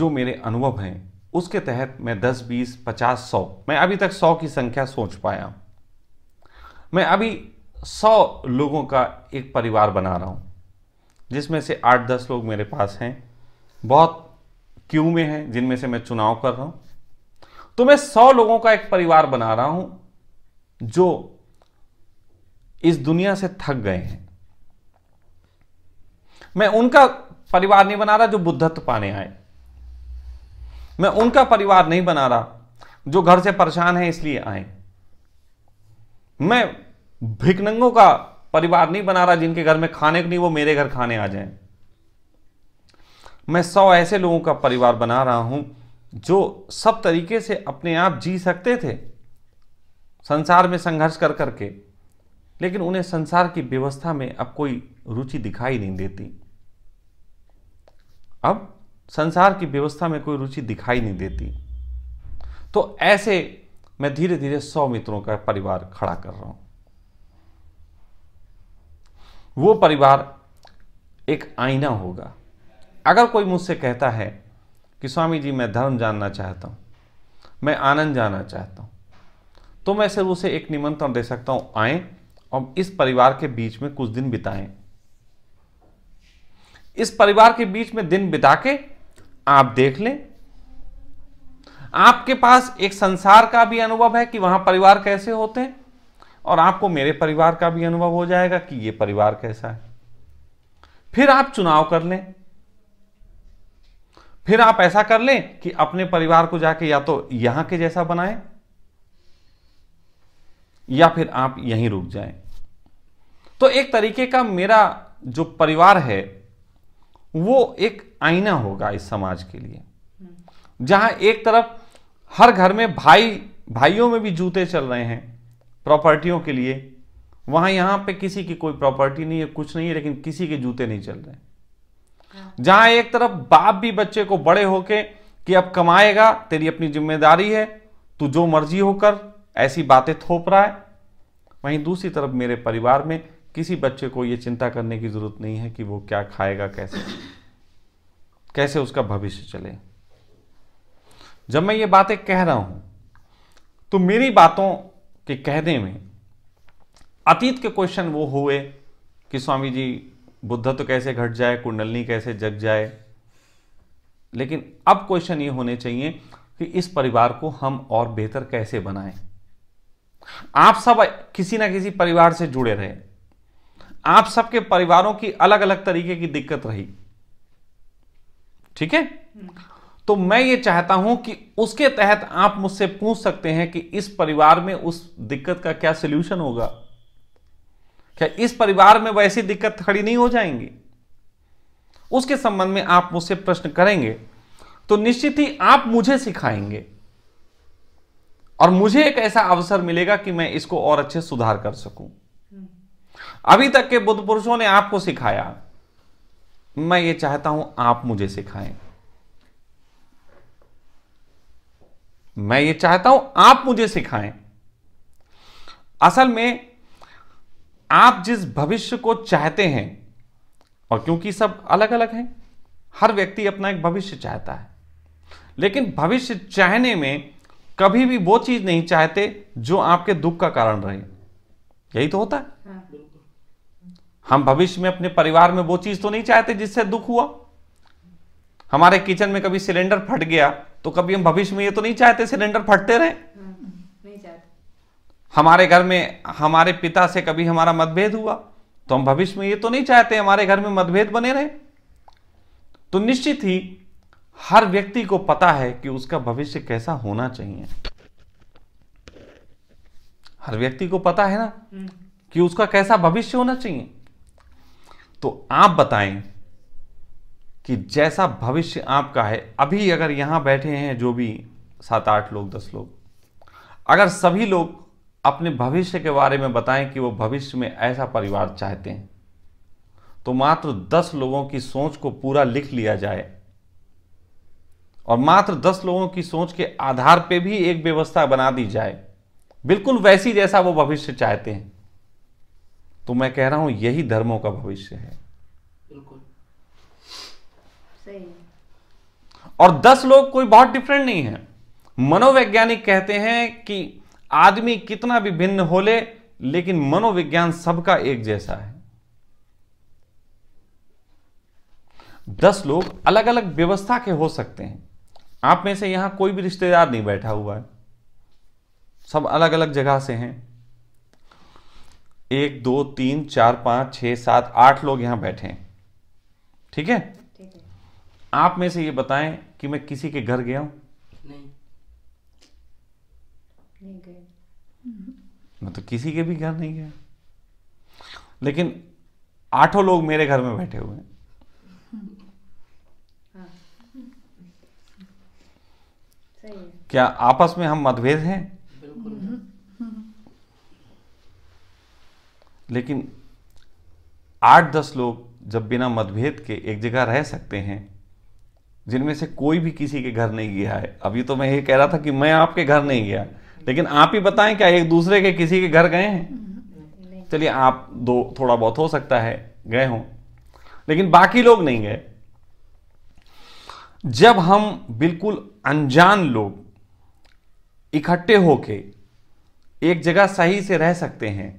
जो मेरे अनुभव हैं उसके तहत मैं 10, 20, 50, 100 मैं अभी तक 100 की संख्या सोच पाया मैं अभी 100 लोगों का एक परिवार बना रहा हूं जिसमें से 8-10 लोग मेरे पास हैं बहुत क्यू में हैं जिनमें से मैं चुनाव कर रहा हूं तो मैं 100 लोगों का एक परिवार बना रहा हूं जो इस दुनिया से थक गए हैं मैं उनका परिवार नहीं बना रहा जो बुद्धत्व पाने आए मैं उनका परिवार नहीं बना रहा जो घर से परेशान है इसलिए आए मैं भिकनंगों का परिवार नहीं बना रहा जिनके घर में खाने नहीं वो मेरे घर खाने आ जाएं। मैं सौ ऐसे लोगों का परिवार बना रहा हूं जो सब तरीके से अपने आप जी सकते थे संसार में संघर्ष कर करके लेकिन उन्हें संसार की व्यवस्था में अब कोई रुचि दिखाई नहीं देती अब संसार की व्यवस्था में कोई रुचि दिखाई नहीं देती तो ऐसे मैं धीरे धीरे सौ मित्रों का परिवार खड़ा कर रहा हूं वो परिवार एक आईना होगा अगर कोई मुझसे कहता है कि स्वामी जी मैं धर्म जानना चाहता हूं मैं आनंद जाना चाहता हूं तो मैं सिर्फ उसे एक निमंत्रण दे सकता हूं आए और इस परिवार के बीच में कुछ दिन बिताएं इस परिवार के बीच में दिन बिता के आप देख लें आपके पास एक संसार का भी अनुभव है कि वहां परिवार कैसे होते हैं और आपको मेरे परिवार का भी अनुभव हो जाएगा कि यह परिवार कैसा है फिर आप चुनाव कर लें फिर आप ऐसा कर लें कि अपने परिवार को जाके या तो यहां के जैसा बनाएं या फिर आप यहीं रुक जाएं तो एक तरीके का मेरा जो परिवार है वो एक आईना होगा इस समाज के लिए जहां एक तरफ हर घर में भाई भाइयों में भी जूते चल रहे हैं प्रॉपर्टियों के लिए वहां यहां पे किसी की कोई प्रॉपर्टी नहीं है कुछ नहीं है लेकिन किसी के जूते नहीं चल रहे जहां एक तरफ बाप भी बच्चे को बड़े होके कि अब कमाएगा तेरी अपनी जिम्मेदारी है तू जो मर्जी होकर ऐसी बातें थोप रहा है वहीं दूसरी तरफ मेरे परिवार में किसी बच्चे को यह चिंता करने की ज़रूरत नहीं है कि वो क्या खाएगा कैसे कैसे उसका भविष्य चले जब मैं ये बातें कह रहा हूं तो मेरी बातों के कहने में अतीत के क्वेश्चन वो हुए कि स्वामी जी बुद्ध तो कैसे घट जाए कुंडलनी कैसे जग जाए लेकिन अब क्वेश्चन ये होने चाहिए कि इस परिवार को हम और बेहतर कैसे बनाएं आप सब किसी ना किसी परिवार से जुड़े रहे आप सबके परिवारों की अलग अलग तरीके की दिक्कत रही ठीक है तो मैं ये चाहता हूं कि उसके तहत आप मुझसे पूछ सकते हैं कि इस परिवार में उस दिक्कत का क्या सोल्यूशन होगा क्या इस परिवार में वैसी दिक्कत खड़ी नहीं हो जाएंगी उसके संबंध में आप मुझसे प्रश्न करेंगे तो निश्चित ही आप मुझे सिखाएंगे और मुझे एक ऐसा अवसर मिलेगा कि मैं इसको और अच्छे सुधार कर सकूं अभी तक के बुद्ध पुरुषों ने आपको सिखाया मैं ये चाहता हूं आप मुझे सिखाएं मैं ये चाहता हूं आप मुझे सिखाएं असल में आप जिस भविष्य को चाहते हैं और क्योंकि सब अलग अलग हैं हर व्यक्ति अपना एक भविष्य चाहता है लेकिन भविष्य चाहने में कभी भी वो चीज नहीं चाहते जो आपके दुख का कारण रहे यही तो होता है हाँ। हम भविष्य में अपने परिवार में वो चीज तो नहीं चाहते जिससे दुख हुआ हमारे किचन में कभी सिलेंडर फट गया तो कभी हम भविष्य में ये तो नहीं चाहते सिलेंडर फटते रहे हाँ, हमारे घर में हमारे पिता से कभी हमारा मतभेद हुआ तो हम भविष्य में ये तो नहीं चाहते हमारे घर में मतभेद बने रहे तो निश्चित ही हर व्यक्ति को पता है कि उसका भविष्य कैसा होना चाहिए हर व्यक्ति को पता है ना हम्म। कि उसका कैसा भविष्य होना चाहिए तो आप बताएं कि जैसा भविष्य आपका है अभी अगर यहां बैठे हैं जो भी सात आठ लोग दस लोग अगर सभी लोग अपने भविष्य के बारे में बताएं कि वो भविष्य में ऐसा परिवार चाहते हैं तो मात्र दस लोगों की सोच को पूरा लिख लिया जाए और मात्र दस लोगों की सोच के आधार पर भी एक व्यवस्था बना दी जाए बिल्कुल वैसी जैसा वो भविष्य चाहते हैं तो मैं कह रहा हूं यही धर्मों का भविष्य है बिल्कुल सही और दस लोग कोई बहुत डिफरेंट नहीं है मनोवैज्ञानिक कहते हैं कि आदमी कितना भी भिन्न हो ले, लेकिन मनोविज्ञान सबका एक जैसा है दस लोग अलग अलग व्यवस्था के हो सकते हैं आप में से यहां कोई भी रिश्तेदार नहीं बैठा हुआ है सब अलग अलग जगह से हैं एक दो तीन चार पांच छह सात आठ लोग यहां बैठे हैं ठीक है आप में से ये बताएं कि मैं किसी के घर गया हूं नहीं नहीं गया मैं तो किसी के भी घर नहीं गया लेकिन आठों लोग मेरे घर में बैठे हुए हैं क्या आपस में हम मतभेद हैं लेकिन आठ दस लोग जब बिना मतभेद के एक जगह रह सकते हैं जिनमें से कोई भी किसी के घर नहीं गया है अभी तो मैं ये कह रहा था कि मैं आपके घर नहीं गया लेकिन आप ही बताएं क्या एक दूसरे के किसी के घर गए हैं चलिए आप दो थोड़ा बहुत हो सकता है गए हों लेकिन बाकी लोग नहीं गए जब हम बिल्कुल अनजान लोग इकट्ठे होके एक जगह सही से रह सकते हैं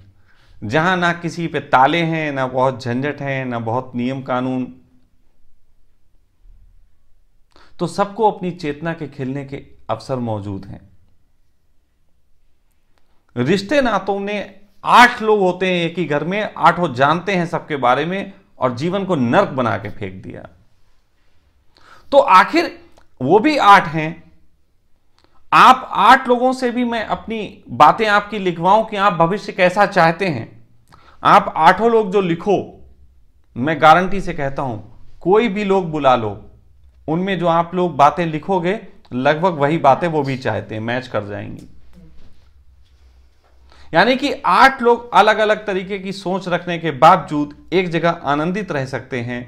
जहां ना किसी पे ताले हैं ना बहुत झंझट है ना बहुत नियम कानून तो सबको अपनी चेतना के खिलने के अवसर मौजूद हैं रिश्ते नातों ने आठ लोग होते हैं एक ही घर में आठों जानते हैं सबके बारे में और जीवन को नर्क बना के फेंक दिया तो आखिर वो भी आठ हैं आप आठ लोगों से भी मैं अपनी बातें आपकी लिखवाऊं कि आप भविष्य कैसा चाहते हैं आप आठों लोग जो लिखो मैं गारंटी से कहता हूं कोई भी लोग बुला लो उनमें जो आप लोग बातें लिखोगे लगभग वही बातें वो भी चाहते हैं मैच कर जाएंगी यानी कि आठ लोग अलग अलग तरीके की सोच रखने के बावजूद एक जगह आनंदित रह सकते हैं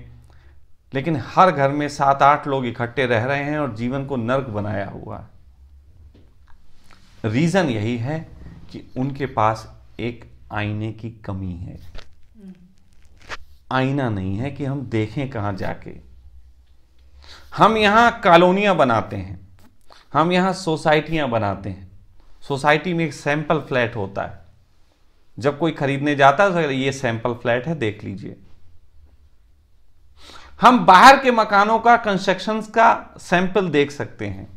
लेकिन हर घर में सात आठ लोग इकट्ठे रह रहे हैं और जीवन को नर्क बनाया हुआ है रीज़न यही है कि उनके पास एक आईने की कमी है आईना नहीं है कि हम देखें कहां जाके हम यहां कॉलोनियां बनाते हैं हम यहां सोसाइटियां बनाते हैं सोसाइटी में एक सैंपल फ्लैट होता है जब कोई खरीदने जाता है तो ये सैंपल फ्लैट है देख लीजिए हम बाहर के मकानों का कंस्ट्रक्शन का सैंपल देख सकते हैं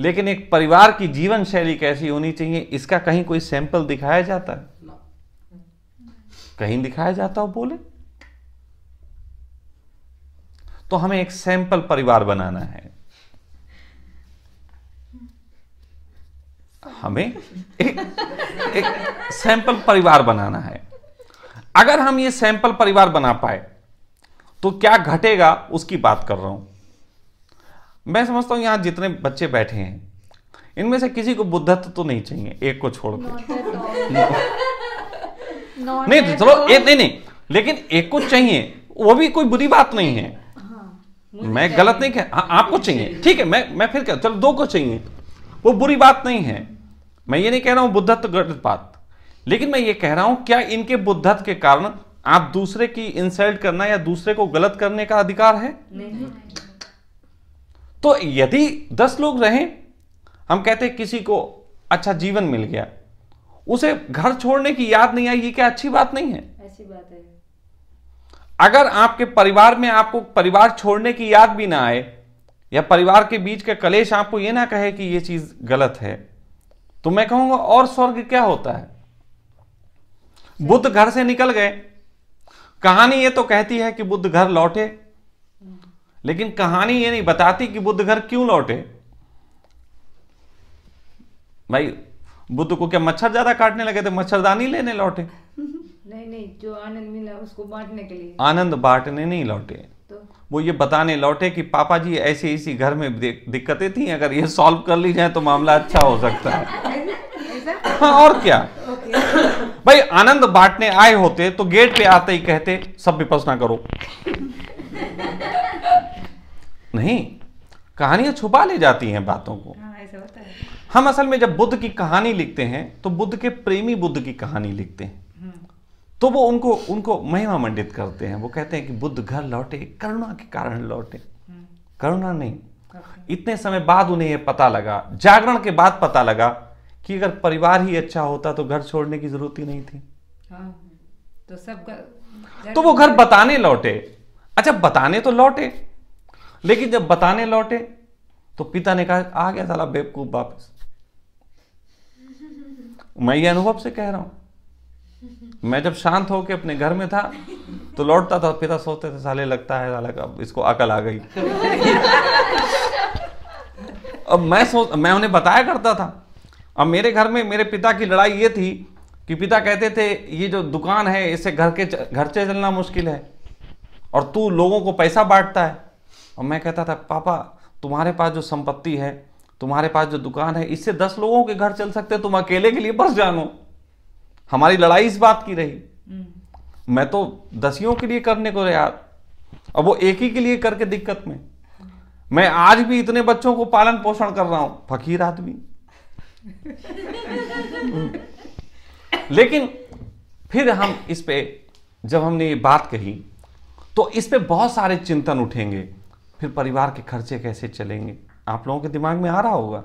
लेकिन एक परिवार की जीवन शैली कैसी होनी चाहिए इसका कहीं कोई सैंपल दिखाया जाता है कहीं दिखाया जाता हो बोले तो हमें एक सैंपल परिवार बनाना है हमें एक, एक सैंपल परिवार बनाना है अगर हम ये सैंपल परिवार बना पाए तो क्या घटेगा उसकी बात कर रहा हूं मैं समझता हूं यहां जितने बच्चे बैठे हैं इनमें से किसी को बुद्धत्व तो नहीं चाहिए एक को छोड़ के तो नहीं चलो तो एक नहीं नहीं लेकिन एक को चाहिए वो भी कोई बुरी बात नहीं है हाँ, मैं गलत नहीं कह हाँ, आपको चाहिए ठीक है मैं मैं फिर कह चलो दो को चाहिए वो बुरी बात नहीं है मैं ये नहीं कह रहा हूं बुद्धत्व गलत बात लेकिन मैं ये कह रहा हूं क्या इनके बुद्धत्व के कारण आप दूसरे की इंसल्ट करना या दूसरे को गलत करने का अधिकार है नहीं। तो यदि दस लोग रहे हम कहते किसी को अच्छा जीवन मिल गया उसे घर छोड़ने की याद नहीं आई ये क्या अच्छी बात नहीं है ऐसी बात है अगर आपके परिवार में आपको परिवार छोड़ने की याद भी ना आए या परिवार के बीच का कलेश आपको यह ना कहे कि यह चीज गलत है तो मैं कहूंगा और स्वर्ग क्या होता है बुद्ध घर से निकल गए कहानी ये तो कहती है कि बुद्ध घर लौटे लेकिन कहानी ये नहीं बताती कि बुद्ध घर क्यों लौटे भाई बुद्ध को क्या मच्छर ज्यादा काटने लगे थे मच्छरदानी लेने लौटे नहीं नहीं जो आनंद मिला उसको बांटने के लिए आनंद बांटने नहीं लौटे तो? वो ये बताने लौटे कि पापा जी ऐसी ऐसी घर में दिक्कतें थी अगर ये सॉल्व कर ली जाए तो मामला अच्छा हो सकता है हाँ, और क्या भाई आनंद बांटने आए होते तो गेट पे आते ही कहते सब विपसना करो नहीं कहानियां छुपा ले जाती हैं बातों को हाँ, है। हम असल में जब बुद्ध की कहानी लिखते हैं तो बुद्ध के प्रेमी बुद्ध की कहानी लिखते हैं हम्म। तो वो उनको उनको महिमा मंडित करते हैं वो कहते हैं कि बुद्ध घर लौटे करुणा के कारण लौटे हम्म। करुणा नहीं इतने समय बाद उन्हें यह पता लगा जागरण के बाद पता लगा कि अगर परिवार ही अच्छा होता तो घर छोड़ने की जरूरत ही नहीं थी हाँ, तो सब गर... तो वो घर बताने लौटे अच्छा बताने तो लौटे लेकिन जब बताने लौटे तो पिता ने कहा आ गया साला बेवकूफ वापस मैं ये अनुभव से कह रहा हूं मैं जब शांत होकर अपने घर में था तो लौटता था पिता सोचते थे साले लगता है साला का इसको अकल आ गई अब मैं सोच मैं उन्हें बताया करता था अब मेरे घर में मेरे पिता की लड़ाई ये थी कि पिता कहते थे ये जो दुकान है इसे घर के घर से चलना मुश्किल है और तू लोगों को पैसा बांटता है और मैं कहता था पापा तुम्हारे पास जो संपत्ति है तुम्हारे पास जो दुकान है इससे दस लोगों के घर चल सकते तुम अकेले के लिए बस जानो हमारी लड़ाई इस बात की रही हम्म। मैं तो दसियों के लिए करने को यार अब वो एक ही के लिए करके दिक्कत में मैं आज भी इतने बच्चों को पालन पोषण कर रहा हूं फकीर आदमी लेकिन फिर हम इस पे जब हमने ये बात कही तो इस पे बहुत सारे चिंतन उठेंगे फिर परिवार के खर्चे कैसे चलेंगे आप लोगों के दिमाग में आ रहा होगा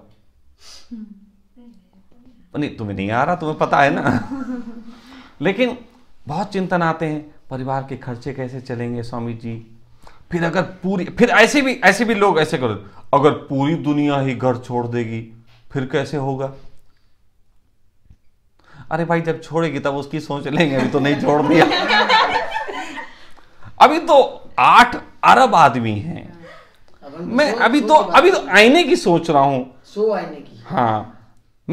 नहीं तुम्हें नहीं आ रहा तुम्हें पता है ना लेकिन बहुत चिंतन आते हैं परिवार के खर्चे कैसे चलेंगे स्वामी जी फिर अगर पूरी फिर ऐसे भी ऐसे भी लोग ऐसे करो अगर पूरी दुनिया ही घर छोड़ देगी फिर कैसे होगा अरे भाई जब छोड़ेगी तब उसकी सोच लेंगे अभी तो नहीं छोड़ दिया अभी तो आठ अरब आदमी हैं मैं सो, अभी सो तो अभी तो आईने की सोच रहा हूं सो आईने की हाँ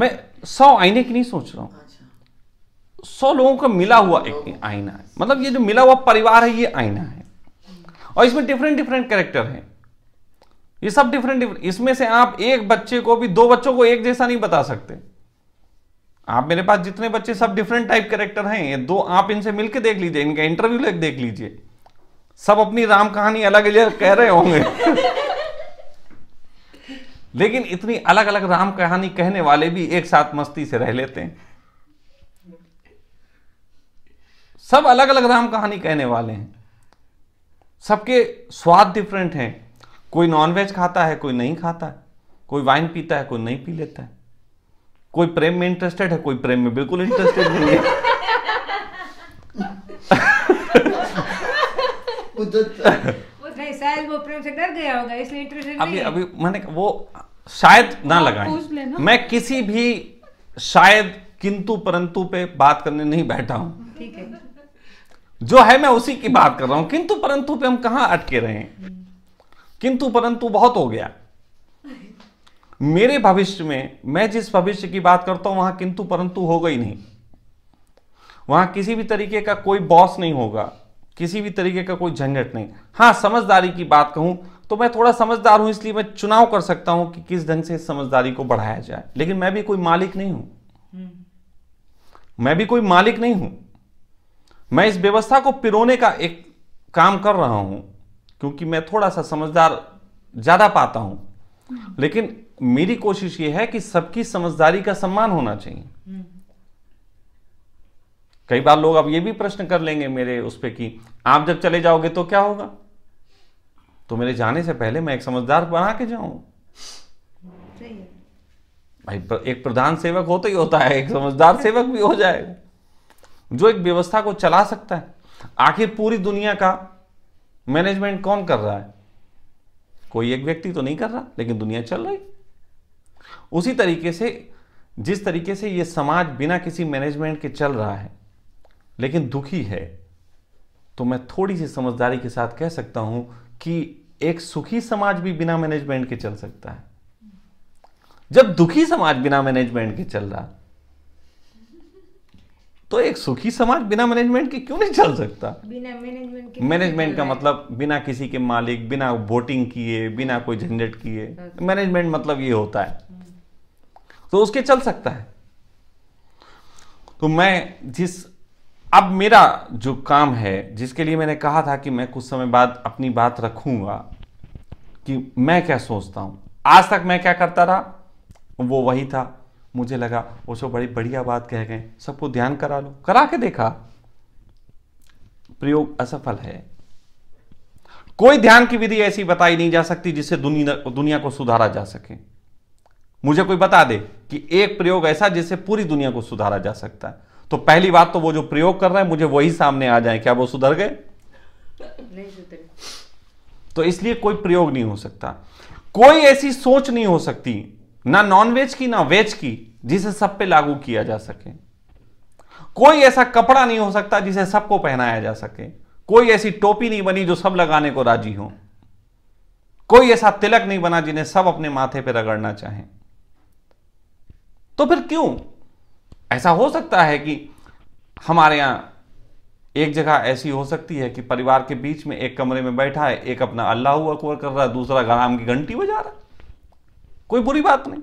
मैं सौ आईने की नहीं सोच रहा हूं सौ लोगों का मिला हुआ एक आईना है मतलब ये जो मिला हुआ परिवार है ये आईना है और इसमें डिफरेंट डिफरेंट कैरेक्टर हैं ये सब डिफरेंट डिफरेंट इसमें से आप एक बच्चे को भी दो बच्चों को एक जैसा नहीं बता सकते आप मेरे पास जितने बच्चे सब डिफरेंट टाइप कैरेक्टर हैं ये दो आप इनसे मिलके देख लीजिए इनका इंटरव्यू लेकर देख लीजिए सब अपनी राम कहानी अलग अलग कह रहे होंगे लेकिन इतनी अलग अलग राम कहानी कहने वाले भी एक साथ मस्ती से रह लेते हैं सब अलग अलग राम कहानी कहने वाले हैं सबके स्वाद डिफरेंट हैं कोई नॉनवेज खाता है कोई नहीं खाता है कोई वाइन पीता है कोई नहीं पी लेता है कोई प्रेम में इंटरेस्टेड है कोई प्रेम में बिल्कुल इंटरेस्टेड नहीं है अभी अभी मैंने वो शायद ना हाँ, लगाए मैं किसी भी शायद किंतु परंतु पे बात करने नहीं बैठा हूं ठीक है जो है मैं उसी की बात कर रहा हूं किंतु परंतु पे हम कहा अटके रहे हैं किंतु परंतु बहुत हो गया मेरे भविष्य में मैं जिस भविष्य की बात करता हूं वहां किंतु परंतु होगा ही नहीं वहां किसी भी तरीके का कोई बॉस नहीं होगा किसी भी तरीके का कोई झंझट नहीं हां समझदारी की बात कहूं तो मैं थोड़ा समझदार हूं इसलिए मैं चुनाव कर सकता हूं कि किस ढंग से समझदारी को बढ़ाया जाए लेकिन मैं भी कोई मालिक नहीं हूं हम्म। मैं भी कोई मालिक नहीं हूं मैं इस व्यवस्था को पिरोने का एक काम कर रहा हूं क्योंकि मैं थोड़ा सा समझदार ज़्यादा पाता हूं हम्म। लेकिन मेरी कोशिश यह है कि सबकी समझदारी का सम्मान होना चाहिए हम्म। कई बार लोग अब यह भी प्रश्न कर लेंगे मेरे उस पर कि आप जब चले जाओगे तो क्या होगा तो मेरे जाने से पहले मैं एक समझदार बना के जाऊं भाई एक प्रधान सेवक होता तो ही होता है एक समझदार सेवक भी हो जाएगा जो एक व्यवस्था को चला सकता है आखिर पूरी दुनिया का मैनेजमेंट कौन कर रहा है कोई एक व्यक्ति तो नहीं कर रहा लेकिन दुनिया चल रही उसी तरीके से जिस तरीके से यह समाज बिना किसी मैनेजमेंट के चल रहा है लेकिन दुखी है तो मैं थोड़ी सी समझदारी के साथ कह सकता हूं कि एक सुखी समाज भी बिना मैनेजमेंट के चल सकता है जब दुखी समाज बिना मैनेजमेंट के चल रहा तो एक सुखी समाज बिना मैनेजमेंट के क्यों नहीं चल सकता बिना मैनेजमेंट के मैनेजमेंट का मतलब बिना किसी के मालिक बिना वोटिंग किए बिना कोई झंझट किए मैनेजमेंट मतलब ये होता है तो उसके चल सकता है तो मैं जिस अब मेरा जो काम है जिसके लिए मैंने कहा था कि मैं कुछ समय बाद अपनी बात रखूंगा कि मैं क्या सोचता हूं आज तक मैं क्या करता रहा वो वही था मुझे लगा उसको बड़ी बढ़िया बात कह गए सबको ध्यान करा लो करा के देखा प्रयोग असफल है कोई ध्यान की विधि ऐसी बताई नहीं जा सकती जिससे दुनिया दुनिया को सुधारा जा सके मुझे कोई बता दे कि एक प्रयोग ऐसा जिससे पूरी दुनिया को सुधारा जा सकता है तो पहली बात तो वो जो प्रयोग कर रहा है मुझे वही सामने आ जाए क्या वो सुधर गए नहीं तो इसलिए कोई प्रयोग नहीं हो सकता कोई ऐसी सोच नहीं हो सकती ना वेज की ना वेज की जिसे सब पे लागू किया जा सके कोई ऐसा कपड़ा नहीं हो सकता जिसे सबको पहनाया जा सके कोई ऐसी टोपी नहीं बनी जो सब लगाने को राजी हो कोई ऐसा तिलक नहीं बना जिन्हें सब अपने माथे पर रगड़ना चाहें तो फिर क्यों ऐसा हो सकता है कि हमारे यहां एक जगह ऐसी हो सकती है कि परिवार के बीच में एक कमरे में बैठा है एक अपना अल्लाह हुआ कर रहा है दूसरा गराम की घंटी बजा रहा कोई बुरी बात नहीं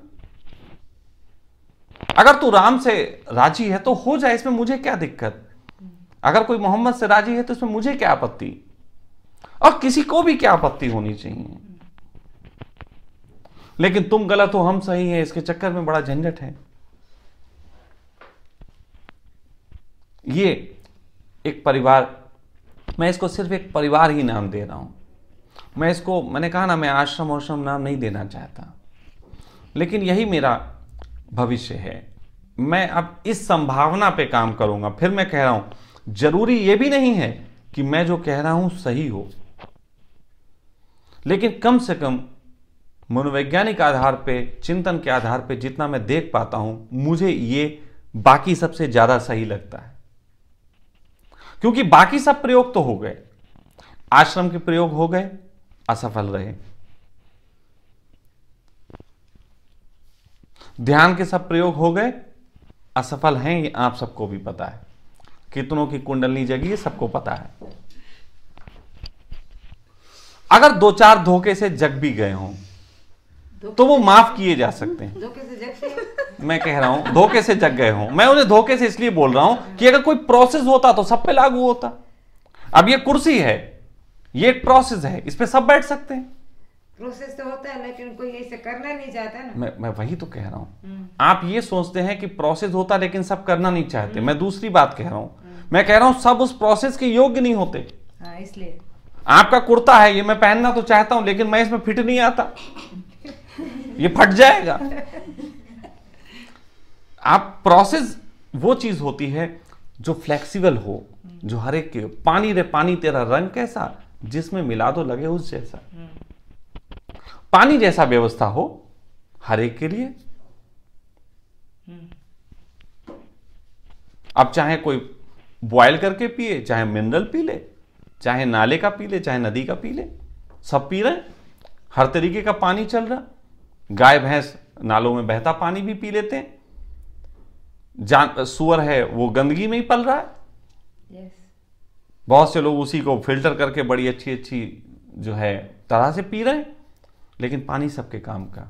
अगर तू राम से राजी है तो हो जाए इसमें मुझे क्या दिक्कत अगर कोई मोहम्मद से राजी है तो इसमें मुझे क्या आपत्ति और किसी को भी क्या आपत्ति होनी चाहिए लेकिन तुम गलत हो हम सही है इसके चक्कर में बड़ा झंझट है ये एक परिवार मैं इसको सिर्फ एक परिवार ही नाम दे रहा हूं मैं इसको मैंने कहा ना मैं आश्रम श्रम नाम नहीं देना चाहता लेकिन यही मेरा भविष्य है मैं अब इस संभावना पे काम करूंगा फिर मैं कह रहा हूं जरूरी यह भी नहीं है कि मैं जो कह रहा हूं सही हो लेकिन कम से कम मनोवैज्ञानिक आधार पे चिंतन के आधार पे जितना मैं देख पाता हूं मुझे ये बाकी सबसे ज्यादा सही लगता है क्योंकि बाकी सब प्रयोग तो हो गए आश्रम के प्रयोग हो गए असफल रहे ध्यान के सब प्रयोग हो गए असफल हैं ये आप सबको भी पता है कितनों की कुंडली जगी ये सबको पता है अगर दो चार धोखे से जग भी गए हों तो वो माफ किए जा सकते हैं धोखे से जग मैं कह रहा हूं धोखे से जग गए हों मैं उन्हें धोखे से इसलिए बोल रहा हूं कि अगर कोई प्रोसेस होता तो सब पे लागू होता अब ये कुर्सी है ये एक प्रोसेस है इस पर सब बैठ सकते हैं प्रोसेस तो होता है लेकिन कोई ऐसे करना नहीं चाहता ना मैं मैं वही तो कह रहा हूँ हम्म। आप ये सोचते हैं कि प्रोसेस होता है लेकिन सब करना नहीं चाहते हम्म। मैं दूसरी बात कह रहा हूँ हम्म। मैं कह रहा हूँ सब उस प्रोसेस के योग्य नहीं होते हाँ, इसलिए आपका कुर्ता है ये मैं पहनना तो चाहता हूँ लेकिन मैं इसमें फिट नहीं आता ये फट जाएगा आप प्रोसेस वो चीज होती है जो फ्लेक्सिबल हो जो हर एक पानी रे पानी तेरा रंग कैसा जिसमें मिला दो तो लगे उस जैसा पानी जैसा व्यवस्था हो हर एक के लिए अब चाहे कोई बॉयल करके पिए चाहे मिनरल पी ले चाहे नाले का पी ले चाहे नदी का पी ले सब पी रहे हर तरीके का पानी चल रहा गाय भैंस नालों में बहता पानी भी पी लेते हैं जान सुअर है वो गंदगी में ही पल रहा है yes. बहुत से लोग उसी को फिल्टर करके बड़ी अच्छी अच्छी जो है तरह से पी रहे हैं लेकिन पानी सबके काम का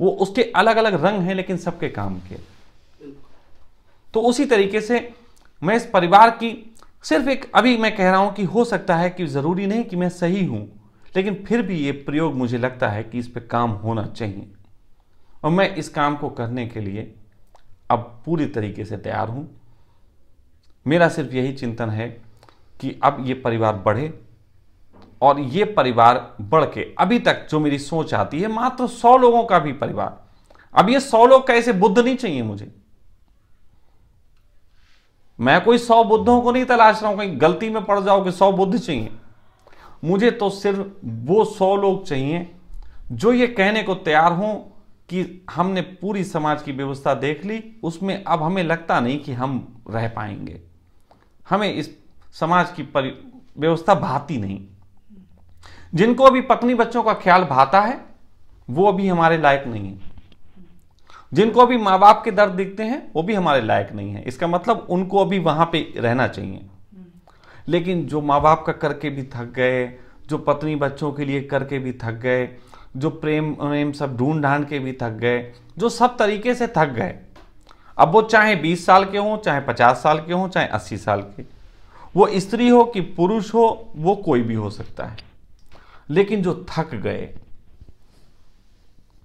वो उसके अलग अलग रंग हैं लेकिन सबके काम के तो उसी तरीके से मैं इस परिवार की सिर्फ एक अभी मैं कह रहा हूं कि हो सकता है कि ज़रूरी नहीं कि मैं सही हूं लेकिन फिर भी ये प्रयोग मुझे लगता है कि इस पर काम होना चाहिए और मैं इस काम को करने के लिए अब पूरी तरीके से तैयार हूं मेरा सिर्फ यही चिंतन है कि अब ये परिवार बढ़े और ये परिवार बढ़ के अभी तक जो मेरी सोच आती है मात्र सौ लोगों का भी परिवार अब ये सौ लोग कैसे बुद्ध नहीं चाहिए मुझे मैं कोई सौ बुद्धों को नहीं तलाश रहा हूं कहीं गलती में पड़ जाओ कि सौ बुद्ध चाहिए मुझे तो सिर्फ वो सौ लोग चाहिए जो ये कहने को तैयार हों कि हमने पूरी समाज की व्यवस्था देख ली उसमें अब हमें लगता नहीं कि हम रह पाएंगे हमें इस समाज की व्यवस्था भाती नहीं जिनको अभी पत्नी बच्चों का ख्याल भाता है वो अभी हमारे लायक नहीं है जिनको अभी माँ बाप के दर्द दिखते हैं वो भी हमारे लायक नहीं है इसका मतलब उनको अभी वहां पे रहना चाहिए लेकिन जो माँ बाप का करके भी थक गए जो पत्नी बच्चों के लिए करके भी थक गए जो प्रेम प्रेम सब ढूंढ ढांड के भी थक गए जो सब तरीके से थक गए अब वो चाहे 20 साल के हों चाहे 50 साल के हों चाहे 80 साल के वो स्त्री हो कि पुरुष हो वो कोई भी हो सकता है लेकिन जो थक गए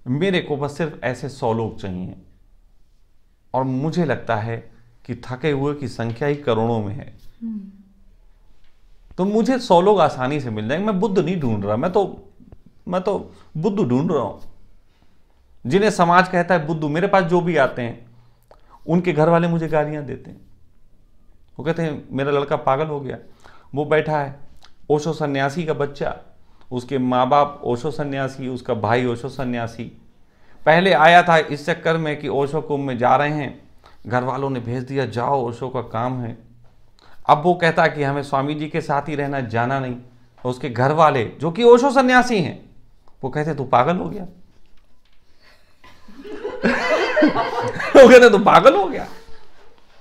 मेरे को बस सिर्फ ऐसे सौ लोग चाहिए और मुझे लगता है कि थके हुए की संख्या ही करोड़ों में है तो मुझे सौ लोग आसानी से मिल जाएंगे मैं बुद्ध नहीं ढूंढ रहा मैं तो मैं तो बुद्ध ढूंढ रहा हूं जिन्हें समाज कहता है बुद्ध मेरे पास जो भी आते हैं उनके घर वाले मुझे गालियां देते हैं वो कहते हैं मेरा लड़का पागल हो गया वो बैठा है ओशो सन्यासी का बच्चा उसके माँ बाप ओशो सन्यासी उसका भाई ओशो सन्यासी पहले आया था इस चक्कर में कि ओशो कुंभ में जा रहे हैं घर वालों ने भेज दिया जाओ ओशो का काम है अब वो कहता कि हमें स्वामी जी के साथ ही रहना जाना नहीं उसके घर वाले जो कि ओशो सन्यासी हैं वो कहते तू पागल हो गया वो कहते तू पागल हो गया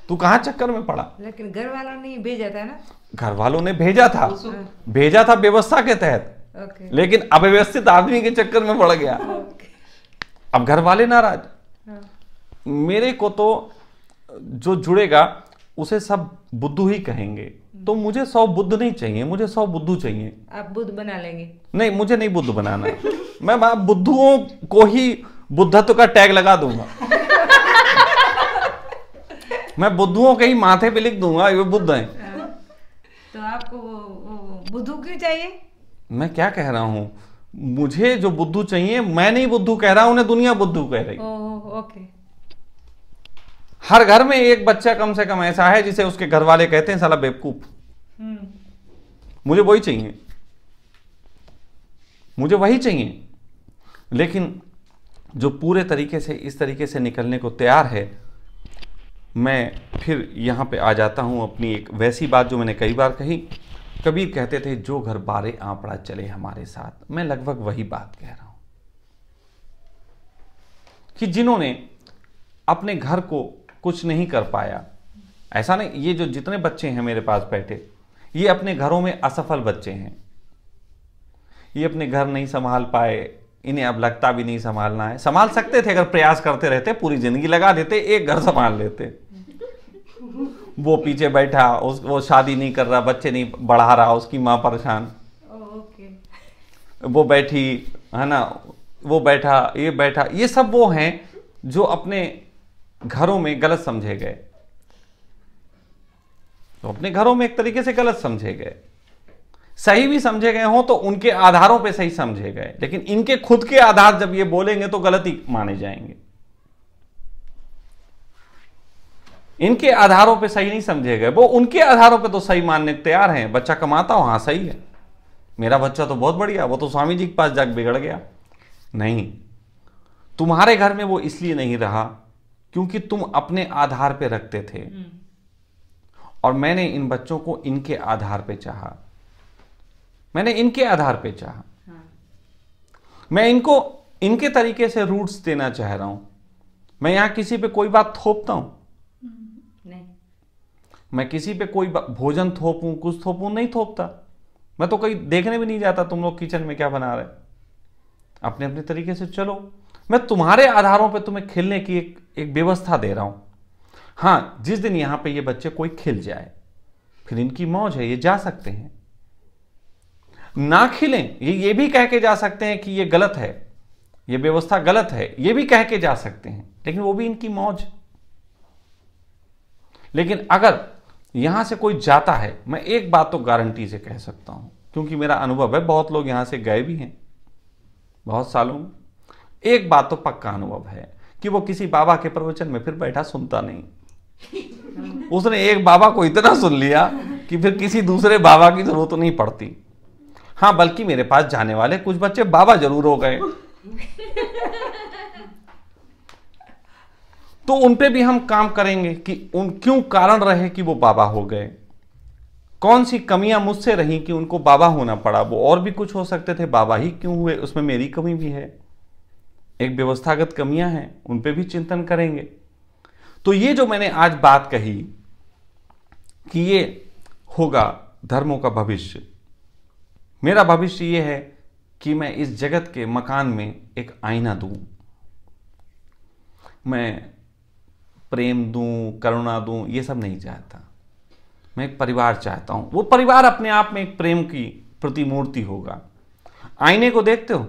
तू कहाँ चक्कर में पड़ा लेकिन घर वालों ने भेजा था ना घर वालों ने भेजा था भेजा था व्यवस्था के तहत okay. लेकिन अव्यवस्थित आदमी के चक्कर में पड़ गया okay. अब घर वाले नाराज yeah. हाँ। मेरे को तो जो जुड़ेगा उसे सब बुद्धू ही कहेंगे hmm. तो मुझे सौ बुद्ध नहीं चाहिए मुझे सौ बुद्धू चाहिए आप बुद्ध बना लेंगे नहीं मुझे नहीं बुद्ध बनाना मैं बुद्धुओं को ही बुद्धत्व का टैग लगा दूंगा मैं बुद्धुओं के ही माथे पे लिख दूंगा ये बुद्ध हैं हाँ। तो आपको वो, वो, वो, बुद्धू क्यों चाहिए मैं क्या कह रहा हूँ मुझे जो बुद्धू चाहिए मैं नहीं बुद्धू कह रहा उन्हें दुनिया बुद्धू कह रही ओके हर घर में एक बच्चा कम से कम ऐसा है जिसे उसके घर वाले कहते हैं साला बेवकूफ हम्म। मुझे वही चाहिए मुझे वही चाहिए लेकिन जो पूरे तरीके से इस तरीके से निकलने को तैयार है मैं फिर यहां पे आ जाता हूं अपनी एक वैसी बात जो मैंने कई बार कही कबीर कहते थे जो घर बारे आंपड़ा चले हमारे साथ मैं लगभग वही बात कह रहा हूं कि जिन्होंने अपने घर को कुछ नहीं कर पाया ऐसा नहीं ये जो जितने बच्चे हैं मेरे पास बैठे ये अपने घरों में असफल बच्चे हैं ये अपने घर नहीं संभाल पाए इन्हें अब लगता भी नहीं संभालना है संभाल सकते थे अगर प्रयास करते रहते पूरी जिंदगी लगा देते एक घर संभाल लेते वो पीछे बैठा उस वो शादी नहीं कर रहा बच्चे नहीं बढ़ा रहा उसकी माँ परेशान वो बैठी है ना वो बैठा ये बैठा ये सब वो हैं जो अपने घरों में गलत समझे गए तो अपने घरों में एक तरीके से गलत समझे गए सही भी समझे गए हों तो उनके आधारों पे सही समझे गए लेकिन इनके खुद के आधार जब ये बोलेंगे तो गलत ही माने जाएंगे इनके आधारों पे सही नहीं समझे गए वो उनके आधारों पे तो सही मानने तैयार हैं बच्चा कमाता हो हाँ सही है मेरा बच्चा तो बहुत बढ़िया वो तो स्वामी जी के पास जाकर बिगड़ गया नहीं तुम्हारे घर में वो इसलिए नहीं रहा क्योंकि तुम अपने आधार पे रखते थे हम्म। और मैंने इन बच्चों को इनके आधार पे चाहा मैंने इनके आधार पे चाहा हाँ। मैं इनको इनके तरीके से रूट्स देना चाह रहा हूं मैं यहां किसी पे कोई बात थोपता हूं मैं किसी पे कोई भोजन थोपूं कुछ थोपूं नहीं थोपता मैं तो कहीं देखने भी नहीं जाता तुम लोग किचन में क्या बना रहे अपने अपने तरीके से चलो मैं तुम्हारे आधारों पे तुम्हें खेलने की एक एक व्यवस्था दे रहा हूं हां जिस दिन यहां पे ये बच्चे कोई खिल जाए फिर इनकी मौज है ये जा सकते हैं ना खिले ये ये भी कह के जा सकते हैं कि ये गलत है ये व्यवस्था गलत है ये भी कह के जा सकते हैं लेकिन वो भी इनकी मौज लेकिन अगर यहां से कोई जाता है मैं एक बात तो गारंटी से कह सकता हूं क्योंकि मेरा अनुभव है बहुत लोग यहां से गए भी हैं बहुत सालों एक बात तो पक्का अनुभव है कि वो किसी बाबा के प्रवचन में फिर बैठा सुनता नहीं उसने एक बाबा को इतना सुन लिया कि फिर किसी दूसरे बाबा की जरूरत तो नहीं पड़ती हाँ बल्कि मेरे पास जाने वाले कुछ बच्चे बाबा जरूर हो गए तो उन पे भी हम काम करेंगे कि उन क्यों कारण रहे कि वो बाबा हो गए कौन सी कमियां मुझसे रही कि उनको बाबा होना पड़ा वो और भी कुछ हो सकते थे बाबा ही क्यों हुए उसमें मेरी कमी भी है एक व्यवस्थागत कमियां हैं उन पे भी चिंतन करेंगे तो ये जो मैंने आज बात कही कि ये होगा धर्मों का भविष्य मेरा भविष्य ये है कि मैं इस जगत के मकान में एक आईना दूं मैं प्रेम दूं करुणा दूं ये सब नहीं चाहता मैं एक परिवार चाहता हूं वो परिवार अपने आप में एक प्रेम की प्रतिमूर्ति होगा आईने को देखते हो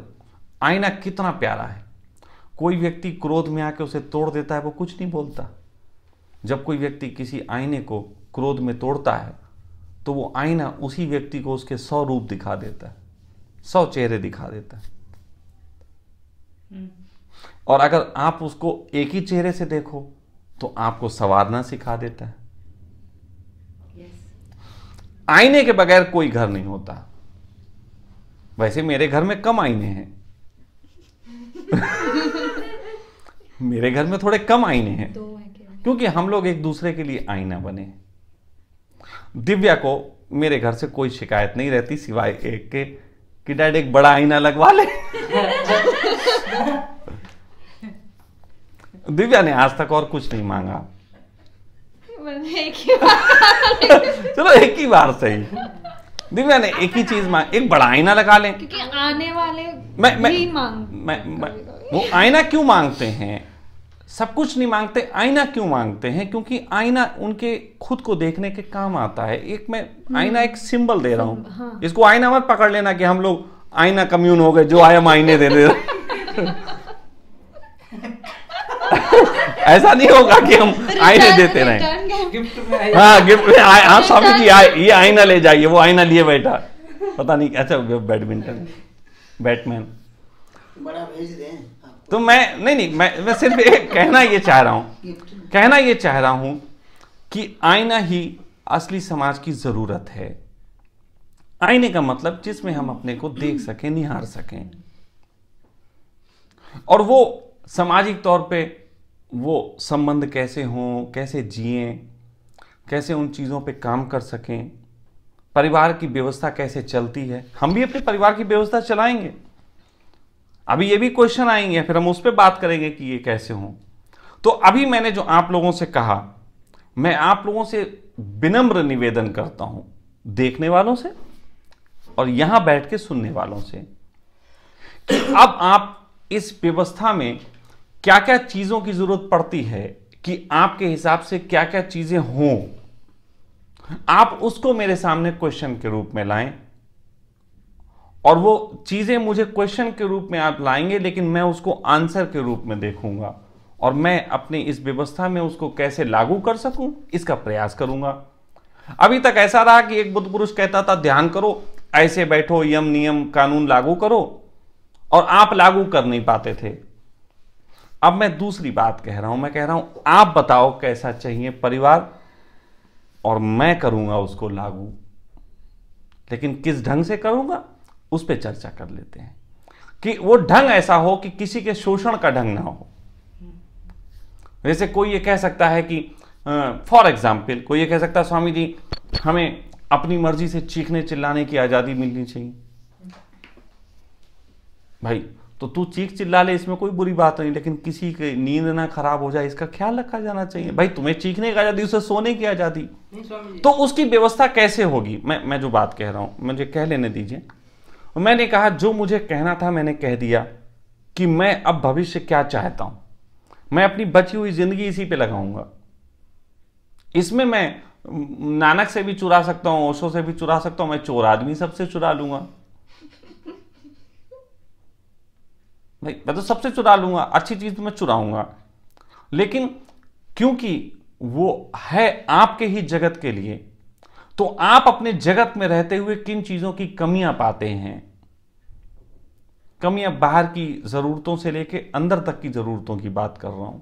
आईना कितना प्यारा है कोई व्यक्ति क्रोध में आके उसे तोड़ देता है वो कुछ नहीं बोलता जब कोई व्यक्ति किसी आईने को क्रोध में तोड़ता है तो वो आईना उसी व्यक्ति को उसके सौ रूप दिखा देता है सौ चेहरे दिखा देता है हम्म। और अगर आप उसको एक ही चेहरे से देखो तो आपको संवारना सिखा देता है आईने के बगैर कोई घर नहीं होता वैसे मेरे घर में कम आईने हैं मेरे घर में थोड़े कम आईने हैं क्योंकि हम लोग एक दूसरे के लिए आईना बने दिव्या को मेरे घर से कोई शिकायत नहीं रहती सिवाय एक के कि डैड एक बड़ा आईना लगवा ले दिव्या ने आज तक और कुछ नहीं मांगा एक ही चलो एक ही बार सही दिव्या ने एक ही चीज मांग एक बड़ा आईना लगा लें क्योंकि आने वाले मैं मैं मांग मैं, मैं वो आईना क्यों मांगते हैं सब कुछ नहीं मांगते आईना क्यों मांगते हैं क्योंकि आईना उनके खुद को देखने के काम आता है एक मैं आईना हम्म। एक सिंबल दे रहा हूं हाँ। इसको आईना मत पकड़ लेना कि हम लोग आईना कम्यून हो गए जो आया आईने दे दे ऐसा नहीं होगा कि हम आईने देते रहे हाँ गिफ्ट में आए हाँ स्वामी जी आए ये आईना ले जाइए वो आईना लिए बैठा पता नहीं कैसे हो गया बैडमिंटन बैटमैन तो मैं नहीं नहीं मैं मैं सिर्फ एक कहना ये चाह रहा हूँ कहना ये चाह रहा हूँ कि आईना ही असली समाज की ज़रूरत है आईने का मतलब जिसमें हम अपने को देख सकें निहार सकें और वो सामाजिक तौर पे वो संबंध कैसे हों कैसे जिए कैसे उन चीज़ों पे काम कर सकें परिवार की व्यवस्था कैसे चलती है हम भी अपने परिवार की व्यवस्था चलाएंगे अभी ये भी क्वेश्चन आएंगे फिर हम उस पर बात करेंगे कि ये कैसे हों तो अभी मैंने जो आप लोगों से कहा मैं आप लोगों से विनम्र निवेदन करता हूं देखने वालों से और यहां बैठ के सुनने वालों से कि अब आप इस व्यवस्था में क्या क्या चीजों की जरूरत पड़ती है कि आपके हिसाब से क्या क्या चीजें हों आप उसको मेरे सामने क्वेश्चन के रूप में लाएं और वो चीजें मुझे क्वेश्चन के रूप में आप लाएंगे लेकिन मैं उसको आंसर के रूप में देखूंगा और मैं अपनी इस व्यवस्था में उसको कैसे लागू कर सकूं इसका प्रयास करूंगा अभी तक ऐसा रहा कि एक बुद्ध पुरुष कहता था ध्यान करो ऐसे बैठो यम नियम कानून लागू करो और आप लागू कर नहीं पाते थे अब मैं दूसरी बात कह रहा हूं मैं कह रहा हूं आप बताओ कैसा चाहिए परिवार और मैं करूंगा उसको लागू लेकिन किस ढंग से करूंगा उस पर चर्चा कर लेते हैं कि वो ढंग ऐसा हो कि किसी के शोषण का ढंग ना हो जैसे कोई ये कह सकता है कि फॉर एग्जाम्पल कोई ये कह सकता है स्वामी जी हमें अपनी मर्जी से चीखने चिल्लाने की आज़ादी मिलनी चाहिए भाई तो तू चीख चिल्ला ले इसमें कोई बुरी बात नहीं लेकिन किसी की नींद ना खराब हो जाए इसका ख्याल रखा जाना चाहिए भाई तुम्हें चीखने की आज़ादी उसे सोने की आज़ादी तो उसकी व्यवस्था कैसे होगी मैं मैं जो बात कह रहा हूं मुझे कह लेने दीजिए मैंने कहा जो मुझे कहना था मैंने कह दिया कि मैं अब भविष्य क्या चाहता हूं मैं अपनी बची हुई जिंदगी इसी पे लगाऊंगा इसमें मैं नानक से भी चुरा सकता हूं ओशो से भी चुरा सकता हूं मैं चोर आदमी सबसे चुरा लूंगा भाई मैं तो सबसे चुरा लूंगा अच्छी चीज़ तो मैं चुराऊंगा लेकिन क्योंकि वो है आपके ही जगत के लिए तो आप अपने जगत में रहते हुए किन चीज़ों की कमियां पाते हैं कमियां बाहर की ज़रूरतों से लेके अंदर तक की ज़रूरतों की बात कर रहा हूं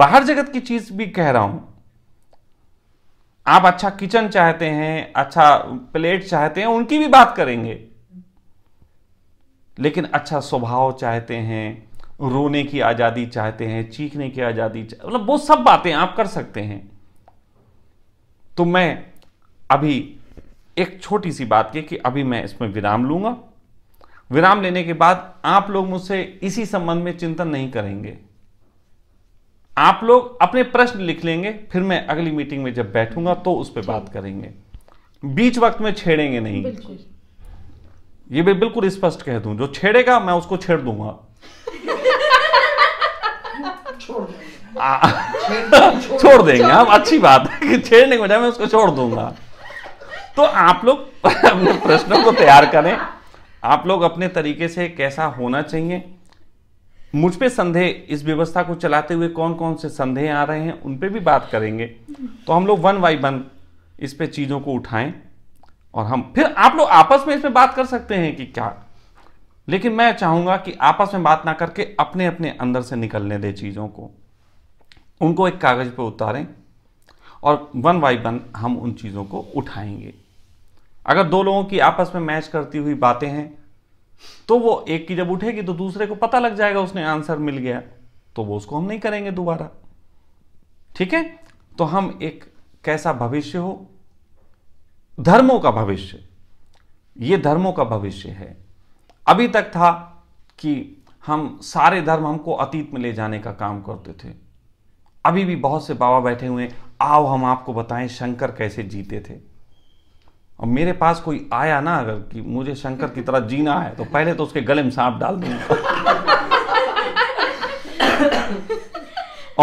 बाहर जगत की चीज़ भी कह रहा हूं आप अच्छा किचन चाहते हैं अच्छा प्लेट चाहते हैं उनकी भी बात करेंगे लेकिन अच्छा स्वभाव चाहते हैं रोने की आज़ादी चाहते हैं चीखने की आज़ादी मतलब वो सब बातें आप कर सकते हैं तो मैं अभी एक छोटी सी बात की कि अभी मैं इसमें विराम लूंगा विराम लेने के बाद आप लोग मुझसे इसी संबंध में चिंतन नहीं करेंगे आप लोग अपने प्रश्न लिख लेंगे फिर मैं अगली मीटिंग में जब बैठूंगा तो उस पर बात करेंगे बीच वक्त में छेड़ेंगे नहीं ये मैं बिल्कुल स्पष्ट कह दूं जो छेड़ेगा मैं उसको छेड़ दूंगा छोड़ देंगे हम अच्छी बात है कि छेड़ने के बजाय मैं उसको छोड़ दूंगा तो आप लोग अपने प्रश्नों को तैयार करें आप लोग अपने तरीके से कैसा होना चाहिए मुझ पे संदेह इस व्यवस्था को चलाते हुए कौन कौन से संदेह आ रहे हैं उन पे भी बात करेंगे तो हम लोग वन बाई वन इस पे चीज़ों को उठाएं और हम फिर आप लोग आपस में इसमें बात कर सकते हैं कि क्या लेकिन मैं चाहूंगा कि आपस में बात ना करके अपने अपने अंदर से निकलने दें चीज़ों को उनको एक कागज़ पर उतारें और वन बाई वन हम उन चीज़ों को उठाएंगे अगर दो लोगों की आपस में मैच करती हुई बातें हैं तो वो एक की जब उठेगी तो दूसरे को पता लग जाएगा उसने आंसर मिल गया तो वो उसको हम नहीं करेंगे दोबारा ठीक है तो हम एक कैसा भविष्य हो धर्मों का भविष्य ये धर्मों का भविष्य है अभी तक था कि हम सारे धर्म हमको अतीत में ले जाने का काम करते थे अभी भी बहुत से बाबा बैठे हुए आओ हम आपको बताएं शंकर कैसे जीते थे और मेरे पास कोई आया ना अगर कि मुझे शंकर की तरह जीना है तो पहले तो उसके गले में सांप डाल दूंगा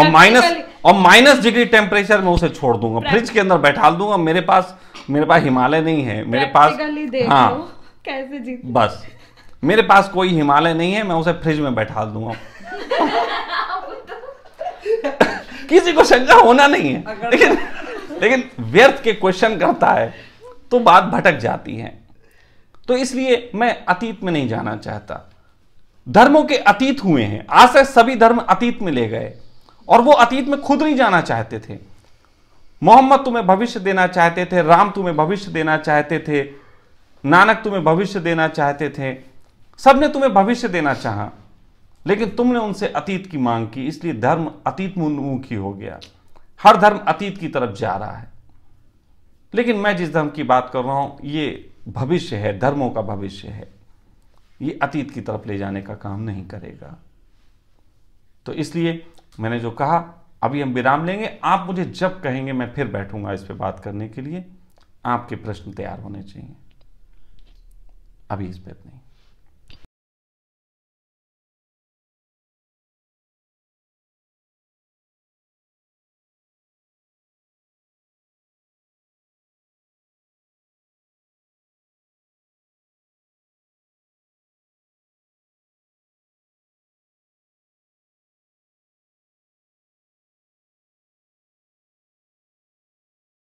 और माइनस और माइनस डिग्री टेम्परेचर में उसे छोड़ दूंगा फ्रिज के अंदर बैठा दूंगा मेरे पास मेरे पास हिमालय नहीं है मेरे पास हाँ कैसे जीत बस मेरे पास कोई हिमालय नहीं है मैं उसे फ्रिज में बैठा दूंगा किसी को शंका होना नहीं है लेकिन लेकिन व्यर्थ के क्वेश्चन करता है तो बात भटक जाती है तो इसलिए मैं अतीत में नहीं जाना चाहता धर्मों के अतीत हुए हैं आज से सभी धर्म अतीत में ले गए और वो अतीत में खुद नहीं जाना चाहते थे मोहम्मद तुम्हें भविष्य देना चाहते थे राम तुम्हें भविष्य देना चाहते थे नानक तुम्हें भविष्य देना चाहते थे सबने तुम्हें भविष्य देना चाहा लेकिन तुमने उनसे अतीत की मांग की इसलिए धर्म अतीत मुखी हो गया हर धर्म अतीत की तरफ जा रहा है लेकिन मैं जिस धर्म की बात कर रहा हूं ये भविष्य है धर्मों का भविष्य है ये अतीत की तरफ ले जाने का काम नहीं करेगा तो इसलिए मैंने जो कहा अभी हम विराम लेंगे आप मुझे जब कहेंगे मैं फिर बैठूंगा इस पर बात करने के लिए आपके प्रश्न तैयार होने चाहिए अभी इस पर इतनी